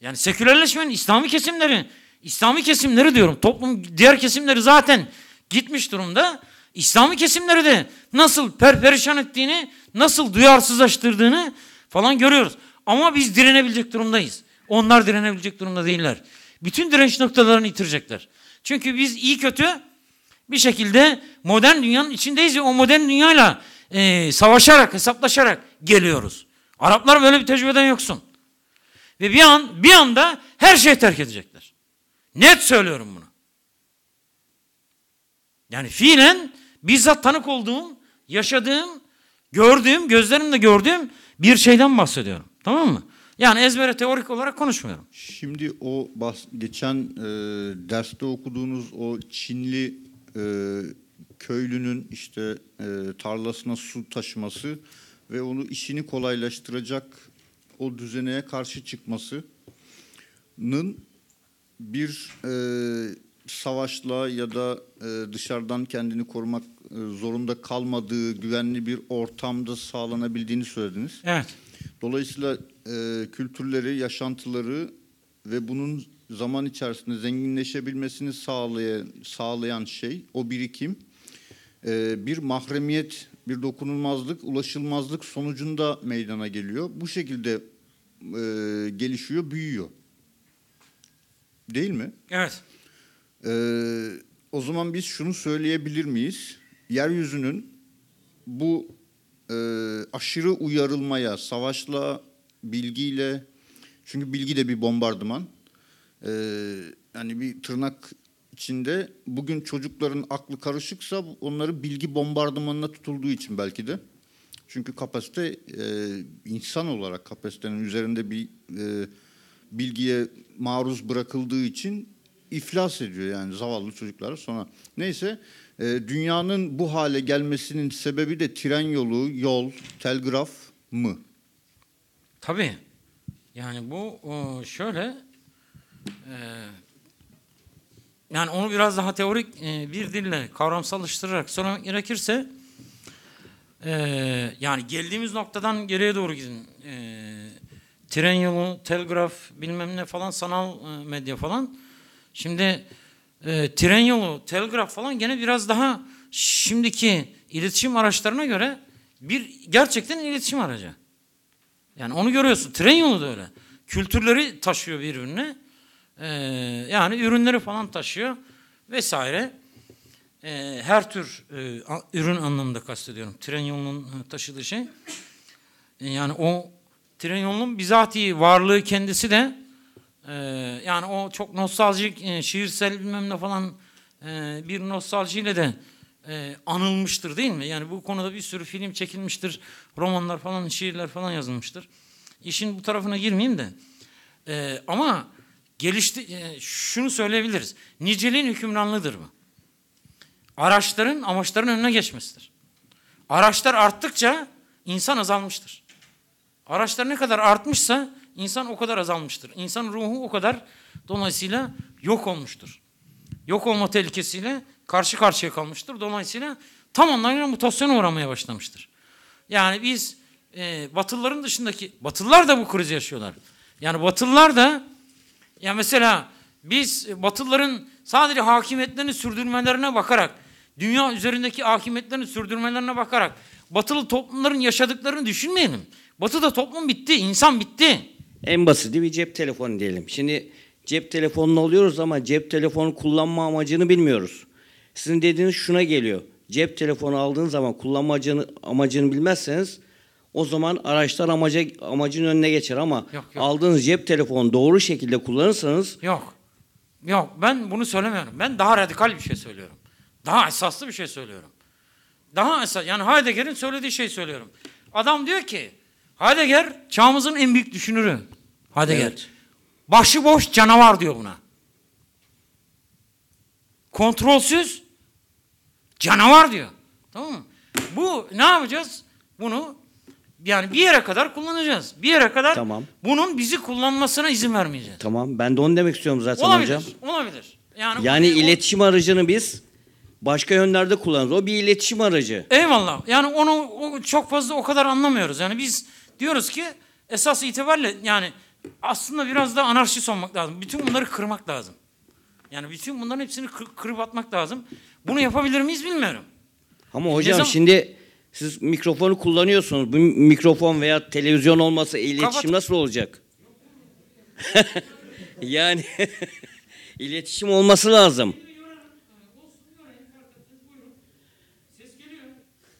Yani sekülerleşmenin İslami kesimleri, İslami kesimleri diyorum toplum diğer kesimleri zaten gitmiş durumda. İslami kesimleri de nasıl perperişan ettiğini, nasıl duyarsızlaştırdığını falan görüyoruz. Ama biz direnebilecek durumdayız. Onlar direnebilecek durumda değiller. Bütün direnç noktalarını yitirecekler. Çünkü biz iyi kötü bir şekilde modern dünyanın içindeyiz ve o modern dünyayla e, savaşarak, hesaplaşarak geliyoruz. Araplar böyle bir tecrübeden yoksun. Ve bir an bir anda her şeyi terk edecekler. Net söylüyorum bunu. Yani fiilen bizzat tanık olduğum, yaşadığım, gördüğüm, gözlerimle gördüğüm bir şeyden bahsediyorum. Tamam mı? Yani ezbere teorik olarak konuşmuyorum. Şimdi o bahs- geçen e, derste okuduğunuz o Çinli e, köylünün işte e, tarlasına su taşıması ve onu işini kolaylaştıracak o düzeneye karşı çıkmasının bir e, savaşla ya da e, dışarıdan kendini korumak e, zorunda kalmadığı güvenli bir ortamda sağlanabildiğini söylediniz. Evet. Dolayısıyla e, kültürleri, yaşantıları ve bunun zaman içerisinde zenginleşebilmesini sağlayan, sağlayan şey o birikim e, bir mahremiyet, bir dokunulmazlık, ulaşılmazlık sonucunda meydana geliyor. Bu şekilde e, gelişiyor, büyüyor. Değil mi? Evet. E, o zaman biz şunu söyleyebilir miyiz? Yeryüzünün bu e, aşırı uyarılmaya, savaşla, bilgiyle, çünkü bilgi de bir bombardıman. Ee, yani bir tırnak içinde bugün çocukların aklı karışıksa onları bilgi bombardımanına tutulduğu için belki de. Çünkü kapasite e, insan olarak kapasitenin üzerinde bir e, bilgiye maruz bırakıldığı için iflas ediyor yani zavallı çocuklar sonra. Neyse e, dünyanın bu hale gelmesinin sebebi de tren yolu, yol, telgraf mı? Tabii. Yani bu şöyle ee, yani onu biraz daha teorik e, bir dille kavramsallaştırarak söylemek gerekirse e, yani geldiğimiz noktadan geriye doğru gidin. E, tren yolu, telgraf bilmem ne falan sanal medya falan. Şimdi e, tren yolu, telgraf falan gene biraz daha şimdiki iletişim araçlarına göre bir gerçekten iletişim aracı. Yani onu görüyorsun. Tren yolu da öyle. Kültürleri taşıyor birbirine. Ee, yani ürünleri falan taşıyor vesaire. Ee, her tür e, ürün anlamında kastediyorum. Tren yolunun e, taşıdığı şey. Ee, yani o tren yolunun bizatihi varlığı kendisi de e, yani o çok nostaljik e, şiirsel bilmem ne falan e, bir nostaljiyle de e, anılmıştır değil mi? Yani bu konuda bir sürü film çekilmiştir. Romanlar falan, şiirler falan yazılmıştır. İşin bu tarafına girmeyeyim de. E, ama gelişti e, şunu söyleyebiliriz. Niceliğin hükümranlığıdır bu. Araçların amaçların önüne geçmesidir. Araçlar arttıkça insan azalmıştır. Araçlar ne kadar artmışsa insan o kadar azalmıştır. İnsan ruhu o kadar dolayısıyla yok olmuştur. Yok olma tehlikesiyle karşı karşıya kalmıştır. Dolayısıyla tam anlamıyla mutasyona uğramaya başlamıştır. Yani biz e, Batılıların dışındaki Batılılar da bu krizi yaşıyorlar. Yani Batılılar da ya mesela biz Batılıların sadece hakimiyetlerini sürdürmelerine bakarak, dünya üzerindeki hakimiyetlerini sürdürmelerine bakarak batılı toplumların yaşadıklarını düşünmeyelim. Batıda toplum bitti, insan bitti. En basiti bir cep telefonu diyelim. Şimdi cep telefonunu alıyoruz ama cep telefonu kullanma amacını bilmiyoruz. Sizin dediğiniz şuna geliyor. Cep telefonu aldığınız zaman kullanma amacını, amacını bilmezseniz o zaman araçlar amaca amacın önüne geçer ama yok, yok. aldığınız cep telefonu doğru şekilde kullanırsanız Yok. Yok ben bunu söylemiyorum. Ben daha radikal bir şey söylüyorum. Daha esaslı bir şey söylüyorum. Daha esas yani Heidegger'in söylediği şeyi söylüyorum. Adam diyor ki Heidegger çağımızın en büyük düşünürü. Heidegger. Evet. Başıboş canavar diyor buna. Kontrolsüz canavar diyor. Tamam mı? Bu ne yapacağız? Bunu yani bir yere kadar kullanacağız. Bir yere kadar tamam. bunun bizi kullanmasına izin vermeyeceğiz. Tamam. Ben de onu demek istiyorum zaten olabilir, hocam. Olabilir. Yani, yani bu, iletişim o... aracını biz başka yönlerde kullanırız. O bir iletişim aracı. Eyvallah. Yani onu o, çok fazla o kadar anlamıyoruz. Yani biz diyoruz ki esas itibariyle yani aslında biraz da anarşist olmak lazım. Bütün bunları kırmak lazım. Yani bütün bunların hepsini kır, kırıp atmak lazım. Bunu yapabilir miyiz bilmiyorum. Ama hocam zaman... şimdi siz mikrofonu kullanıyorsunuz. Bu mikrofon veya televizyon olmasa iletişim Kapat. nasıl olacak? yani iletişim olması lazım.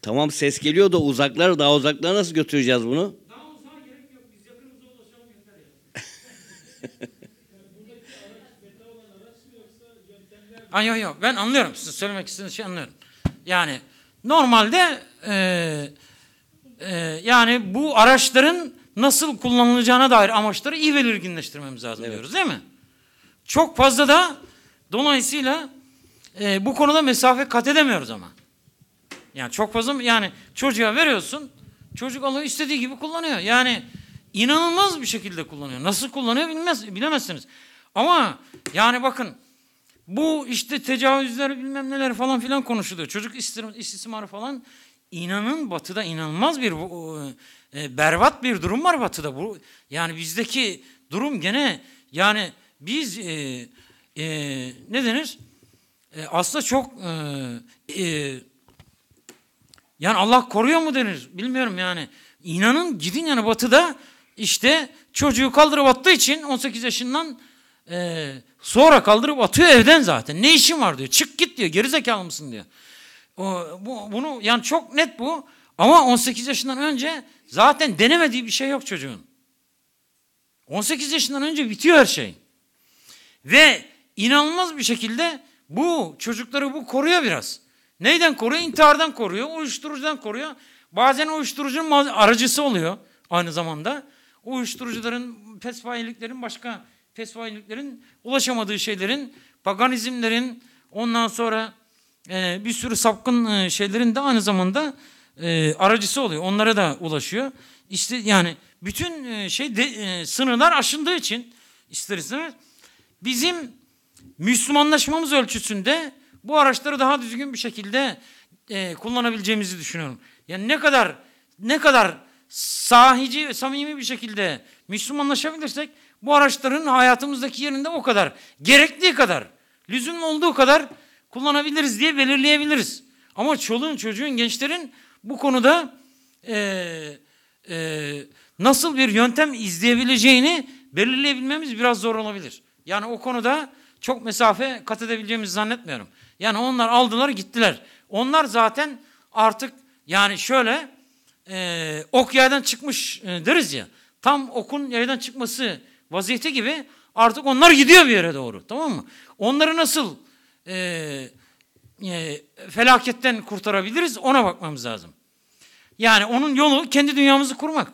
Tamam ses geliyor da uzaklar daha uzaklar nasıl götüreceğiz bunu? Ay yok yok ben anlıyorum sizin söylemek istediğiniz şey anlıyorum. Yani normalde e, e, yani bu araçların nasıl kullanılacağına dair amaçları iyi belirginleştirmemiz lazım evet. diyoruz değil mi? Çok fazla da dolayısıyla e, bu konuda mesafe kat edemiyoruz ama. Yani çok fazla yani çocuğa veriyorsun çocuk alıyor istediği gibi kullanıyor. Yani inanılmaz bir şekilde kullanıyor. Nasıl kullanıyor bilmez, bilemezsiniz. Ama yani bakın bu işte tecavüzler bilmem neler falan filan konuşuluyor. Çocuk istismarı falan inanın batıda inanılmaz bir e, e, berbat bir durum var batıda. Bu yani bizdeki durum gene yani biz e, e, ne denir? E, aslında çok e, e, yani Allah koruyor mu denir bilmiyorum yani. İnanın gidin yani batıda işte çocuğu kaldırıp attığı için 18 yaşından e, sonra kaldırıp atıyor evden zaten. Ne işin var diyor. Çık git diyor. Geri zekalı mısın diyor bu, bunu yani çok net bu. Ama 18 yaşından önce zaten denemediği bir şey yok çocuğun. 18 yaşından önce bitiyor her şey. Ve inanılmaz bir şekilde bu çocukları bu koruyor biraz. Neyden koruyor? İntihardan koruyor, uyuşturucudan koruyor. Bazen uyuşturucunun aracısı oluyor aynı zamanda. Uyuşturucuların, pesfayiliklerin, başka pesfayiliklerin ulaşamadığı şeylerin, paganizmlerin, ondan sonra ee, bir sürü sapkın e, şeylerin de aynı zamanda e, aracısı oluyor. Onlara da ulaşıyor. İşte yani bütün e, şey de, sınırlar aşındığı için ister istemez bizim Müslümanlaşmamız ölçüsünde bu araçları daha düzgün bir şekilde kullanabileceğimizi düşünüyorum. Yani ne kadar ne kadar sahici ve samimi bir şekilde Müslümanlaşabilirsek bu araçların hayatımızdaki yerinde o kadar gerektiği kadar lüzumlu olduğu kadar kullanabiliriz diye belirleyebiliriz. Ama çoluğun çocuğun gençlerin bu konuda e, e, nasıl bir yöntem izleyebileceğini belirleyebilmemiz biraz zor olabilir. Yani o konuda çok mesafe kat edebileceğimizi zannetmiyorum. Yani onlar aldılar gittiler. Onlar zaten artık yani şöyle e, ok yerden çıkmış e, deriz ya. Tam okun yerden çıkması vaziyeti gibi artık onlar gidiyor bir yere doğru tamam mı? Onları nasıl e, e, felaketten kurtarabiliriz ona bakmamız lazım. Yani onun yolu kendi dünyamızı kurmak.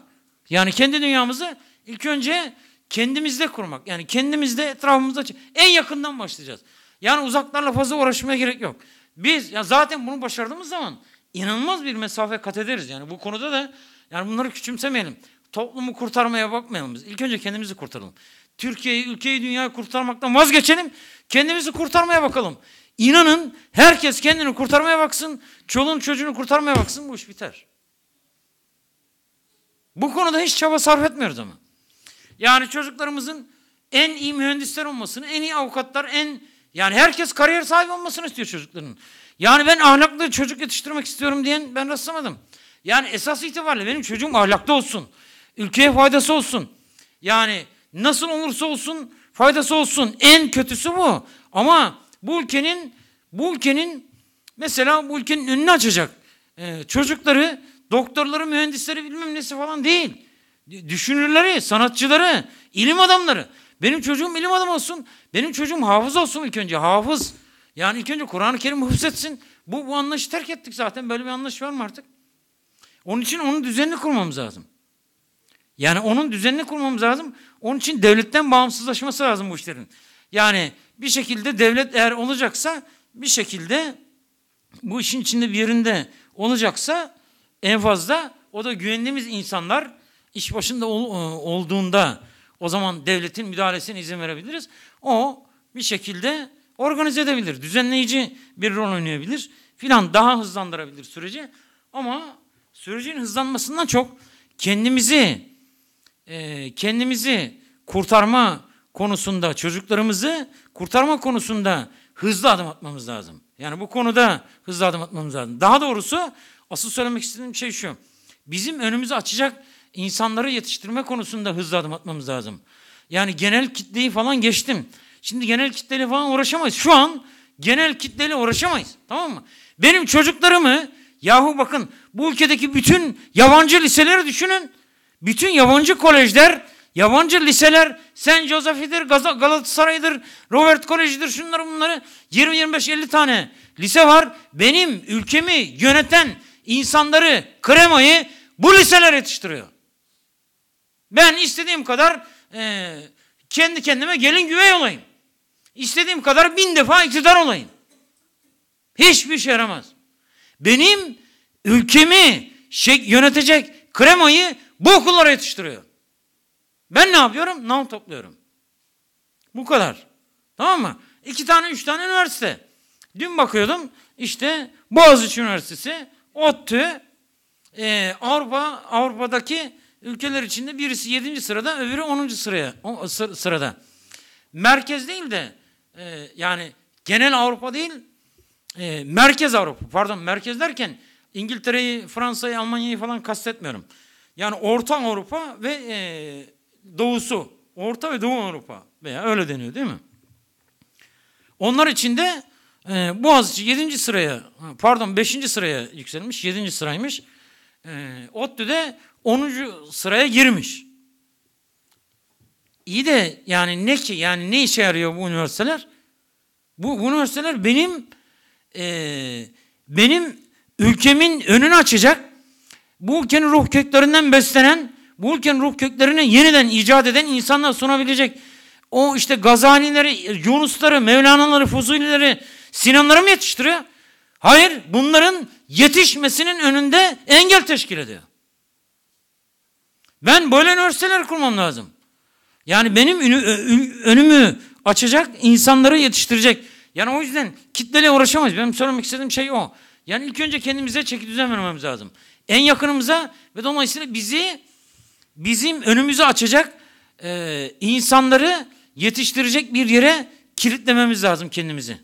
Yani kendi dünyamızı ilk önce kendimizde kurmak. Yani kendimizde etrafımızda en yakından başlayacağız. Yani uzaklarla fazla uğraşmaya gerek yok. Biz ya zaten bunu başardığımız zaman inanılmaz bir mesafe kat ederiz. Yani bu konuda da yani bunları küçümsemeyelim. Toplumu kurtarmaya bakmayalım biz. İlk önce kendimizi kurtaralım. Türkiye'yi, ülkeyi, dünyayı kurtarmaktan vazgeçelim. Kendimizi kurtarmaya bakalım. İnanın herkes kendini kurtarmaya baksın. Çoluğun çocuğunu kurtarmaya baksın bu iş biter. Bu konuda hiç çaba sarf etmiyoruz ama. Yani çocuklarımızın en iyi mühendisler olmasını, en iyi avukatlar, en yani herkes kariyer sahibi olmasını istiyor çocukların. Yani ben ahlaklı çocuk yetiştirmek istiyorum diyen ben rastlamadım. Yani esas itibariyle benim çocuğum ahlaklı olsun. Ülkeye faydası olsun. Yani nasıl olursa olsun faydası olsun. En kötüsü bu. Ama bu ülkenin bu ülkenin mesela bu ülkenin önünü açacak. Ee, çocukları, doktorları, mühendisleri bilmem nesi falan değil. Düşünürleri, sanatçıları, ilim adamları. Benim çocuğum ilim adamı olsun. Benim çocuğum hafız olsun ilk önce. Hafız. Yani ilk önce Kur'an-ı Kerim hıfzetsin. Bu, bu anlayışı terk ettik zaten. Böyle bir anlayış var mı artık? Onun için onun düzenini kurmamız lazım. Yani onun düzenini kurmamız lazım. Onun için devletten bağımsızlaşması lazım bu işlerin. Yani bir şekilde devlet eğer olacaksa bir şekilde bu işin içinde bir yerinde olacaksa en fazla o da güvendiğimiz insanlar iş başında ol, e, olduğunda o zaman devletin müdahalesine izin verebiliriz. O bir şekilde organize edebilir. Düzenleyici bir rol oynayabilir. Filan daha hızlandırabilir süreci. Ama sürecin hızlanmasından çok kendimizi ee, kendimizi kurtarma konusunda, çocuklarımızı kurtarma konusunda hızlı adım atmamız lazım. Yani bu konuda hızlı adım atmamız lazım. Daha doğrusu asıl söylemek istediğim şey şu. Bizim önümüzü açacak insanları yetiştirme konusunda hızlı adım atmamız lazım. Yani genel kitleyi falan geçtim. Şimdi genel kitleyle falan uğraşamayız. Şu an genel kitleyle uğraşamayız. Tamam mı? Benim çocuklarımı yahu bakın bu ülkedeki bütün yabancı liseleri düşünün. Bütün yabancı kolejler, yabancı liseler, St. Joseph'idir, Galatasaray'dır, Robert Koleji'dir, şunları bunları 20-25-50 tane lise var. Benim ülkemi yöneten insanları, kremayı bu liseler yetiştiriyor. Ben istediğim kadar e, kendi kendime gelin güvey olayım. İstediğim kadar bin defa iktidar olayım. Hiçbir şey yaramaz. Benim ülkemi şey, yönetecek kremayı bu okullara yetiştiriyor. Ben ne yapıyorum? Nal topluyorum. Bu kadar. Tamam mı? İki tane, üç tane üniversite. Dün bakıyordum işte Boğaziçi Üniversitesi, ODTÜ, e, Avrupa, Avrupa'daki ülkeler içinde birisi yedinci sırada, öbürü onuncu sıraya, o, sı- sırada. Merkez değil de e, yani genel Avrupa değil, e, merkez Avrupa. Pardon merkez derken İngiltere'yi, Fransa'yı, Almanya'yı falan kastetmiyorum. Yani Orta Avrupa ve e, doğusu. Orta ve Doğu Avrupa veya öyle deniyor değil mi? Onlar için de e, Boğaziçi 7. sıraya pardon 5. sıraya yükselmiş. 7. sıraymış. E, ODTÜ de 10. sıraya girmiş. İyi de yani ne ki yani ne işe yarıyor bu üniversiteler? Bu, bu üniversiteler benim e, benim ülkemin önünü açacak bu ülkenin ruh köklerinden beslenen, bu ülkenin ruh köklerini yeniden icat eden insanlar sunabilecek o işte Gazanileri, Yunusları, Mevlana'ları, Fuzulileri, Sinanları mı yetiştiriyor? Hayır, bunların yetişmesinin önünde engel teşkil ediyor. Ben böyle üniversiteler kurmam lazım. Yani benim önümü açacak, insanları yetiştirecek. Yani o yüzden kitleyle uğraşamayız. Benim söylemek istediğim şey o. Yani ilk önce kendimize çeki düzen vermemiz lazım en yakınımıza ve dolayısıyla bizi bizim önümüzü açacak e, insanları yetiştirecek bir yere kilitlememiz lazım kendimizi.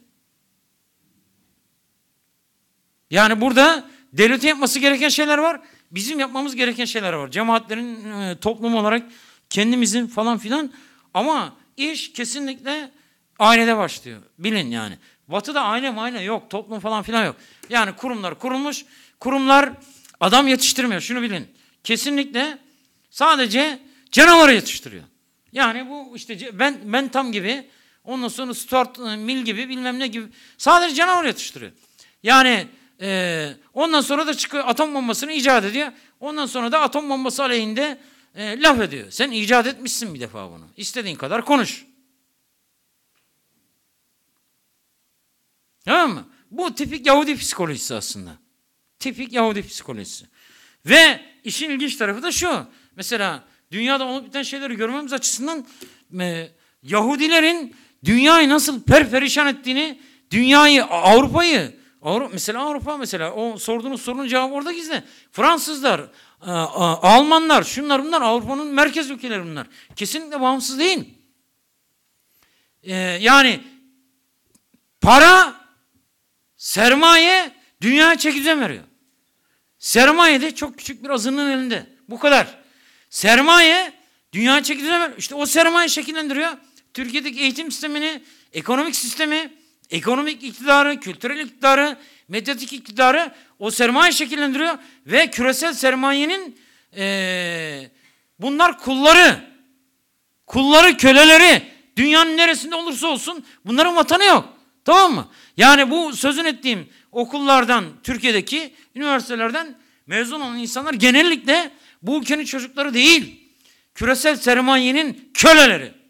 Yani burada devletin yapması gereken şeyler var. Bizim yapmamız gereken şeyler var. Cemaatlerin e, toplum olarak kendimizin falan filan ama iş kesinlikle ailede başlıyor. Bilin yani. Batı'da aile maile yok, toplum falan filan yok. Yani kurumlar kurulmuş. Kurumlar Adam yetiştirmiyor şunu bilin. Kesinlikle sadece canavarı yetiştiriyor. Yani bu işte ben ben tam gibi ondan sonra Stuart e, Mil gibi bilmem ne gibi sadece canavar yetiştiriyor. Yani e, ondan sonra da çıkıyor atom bombasını icat ediyor. Ondan sonra da atom bombası aleyhinde e, laf ediyor. Sen icat etmişsin bir defa bunu. İstediğin kadar konuş. Tamam mı? Bu tipik Yahudi psikolojisi aslında. Tipik Yahudi psikolojisi. Ve işin ilginç tarafı da şu. Mesela dünyada olup biten şeyleri görmemiz açısından e, Yahudilerin dünyayı nasıl perperişan ettiğini, dünyayı, Avrupa'yı, Avrupa, mesela Avrupa mesela o sorduğunuz sorunun cevabı orada gizli. Fransızlar, e, Almanlar, şunlar bunlar Avrupa'nın merkez ülkeleri bunlar. Kesinlikle bağımsız değil. E, yani para, sermaye dünyaya çekirdeği veriyor. Sermaye de çok küçük bir azının elinde. Bu kadar. Sermaye dünya çekirdeği işte o sermaye şekillendiriyor. Türkiye'deki eğitim sistemini, ekonomik sistemi, ekonomik iktidarı, kültürel iktidarı, medyatik iktidarı o sermaye şekillendiriyor ve küresel sermayenin ee, bunlar kulları, kulları, köleleri dünyanın neresinde olursa olsun bunların vatanı yok. Tamam mı? Yani bu sözün ettiğim okullardan, Türkiye'deki üniversitelerden mezun olan insanlar genellikle bu ülkenin çocukları değil. Küresel sermayenin köleleri.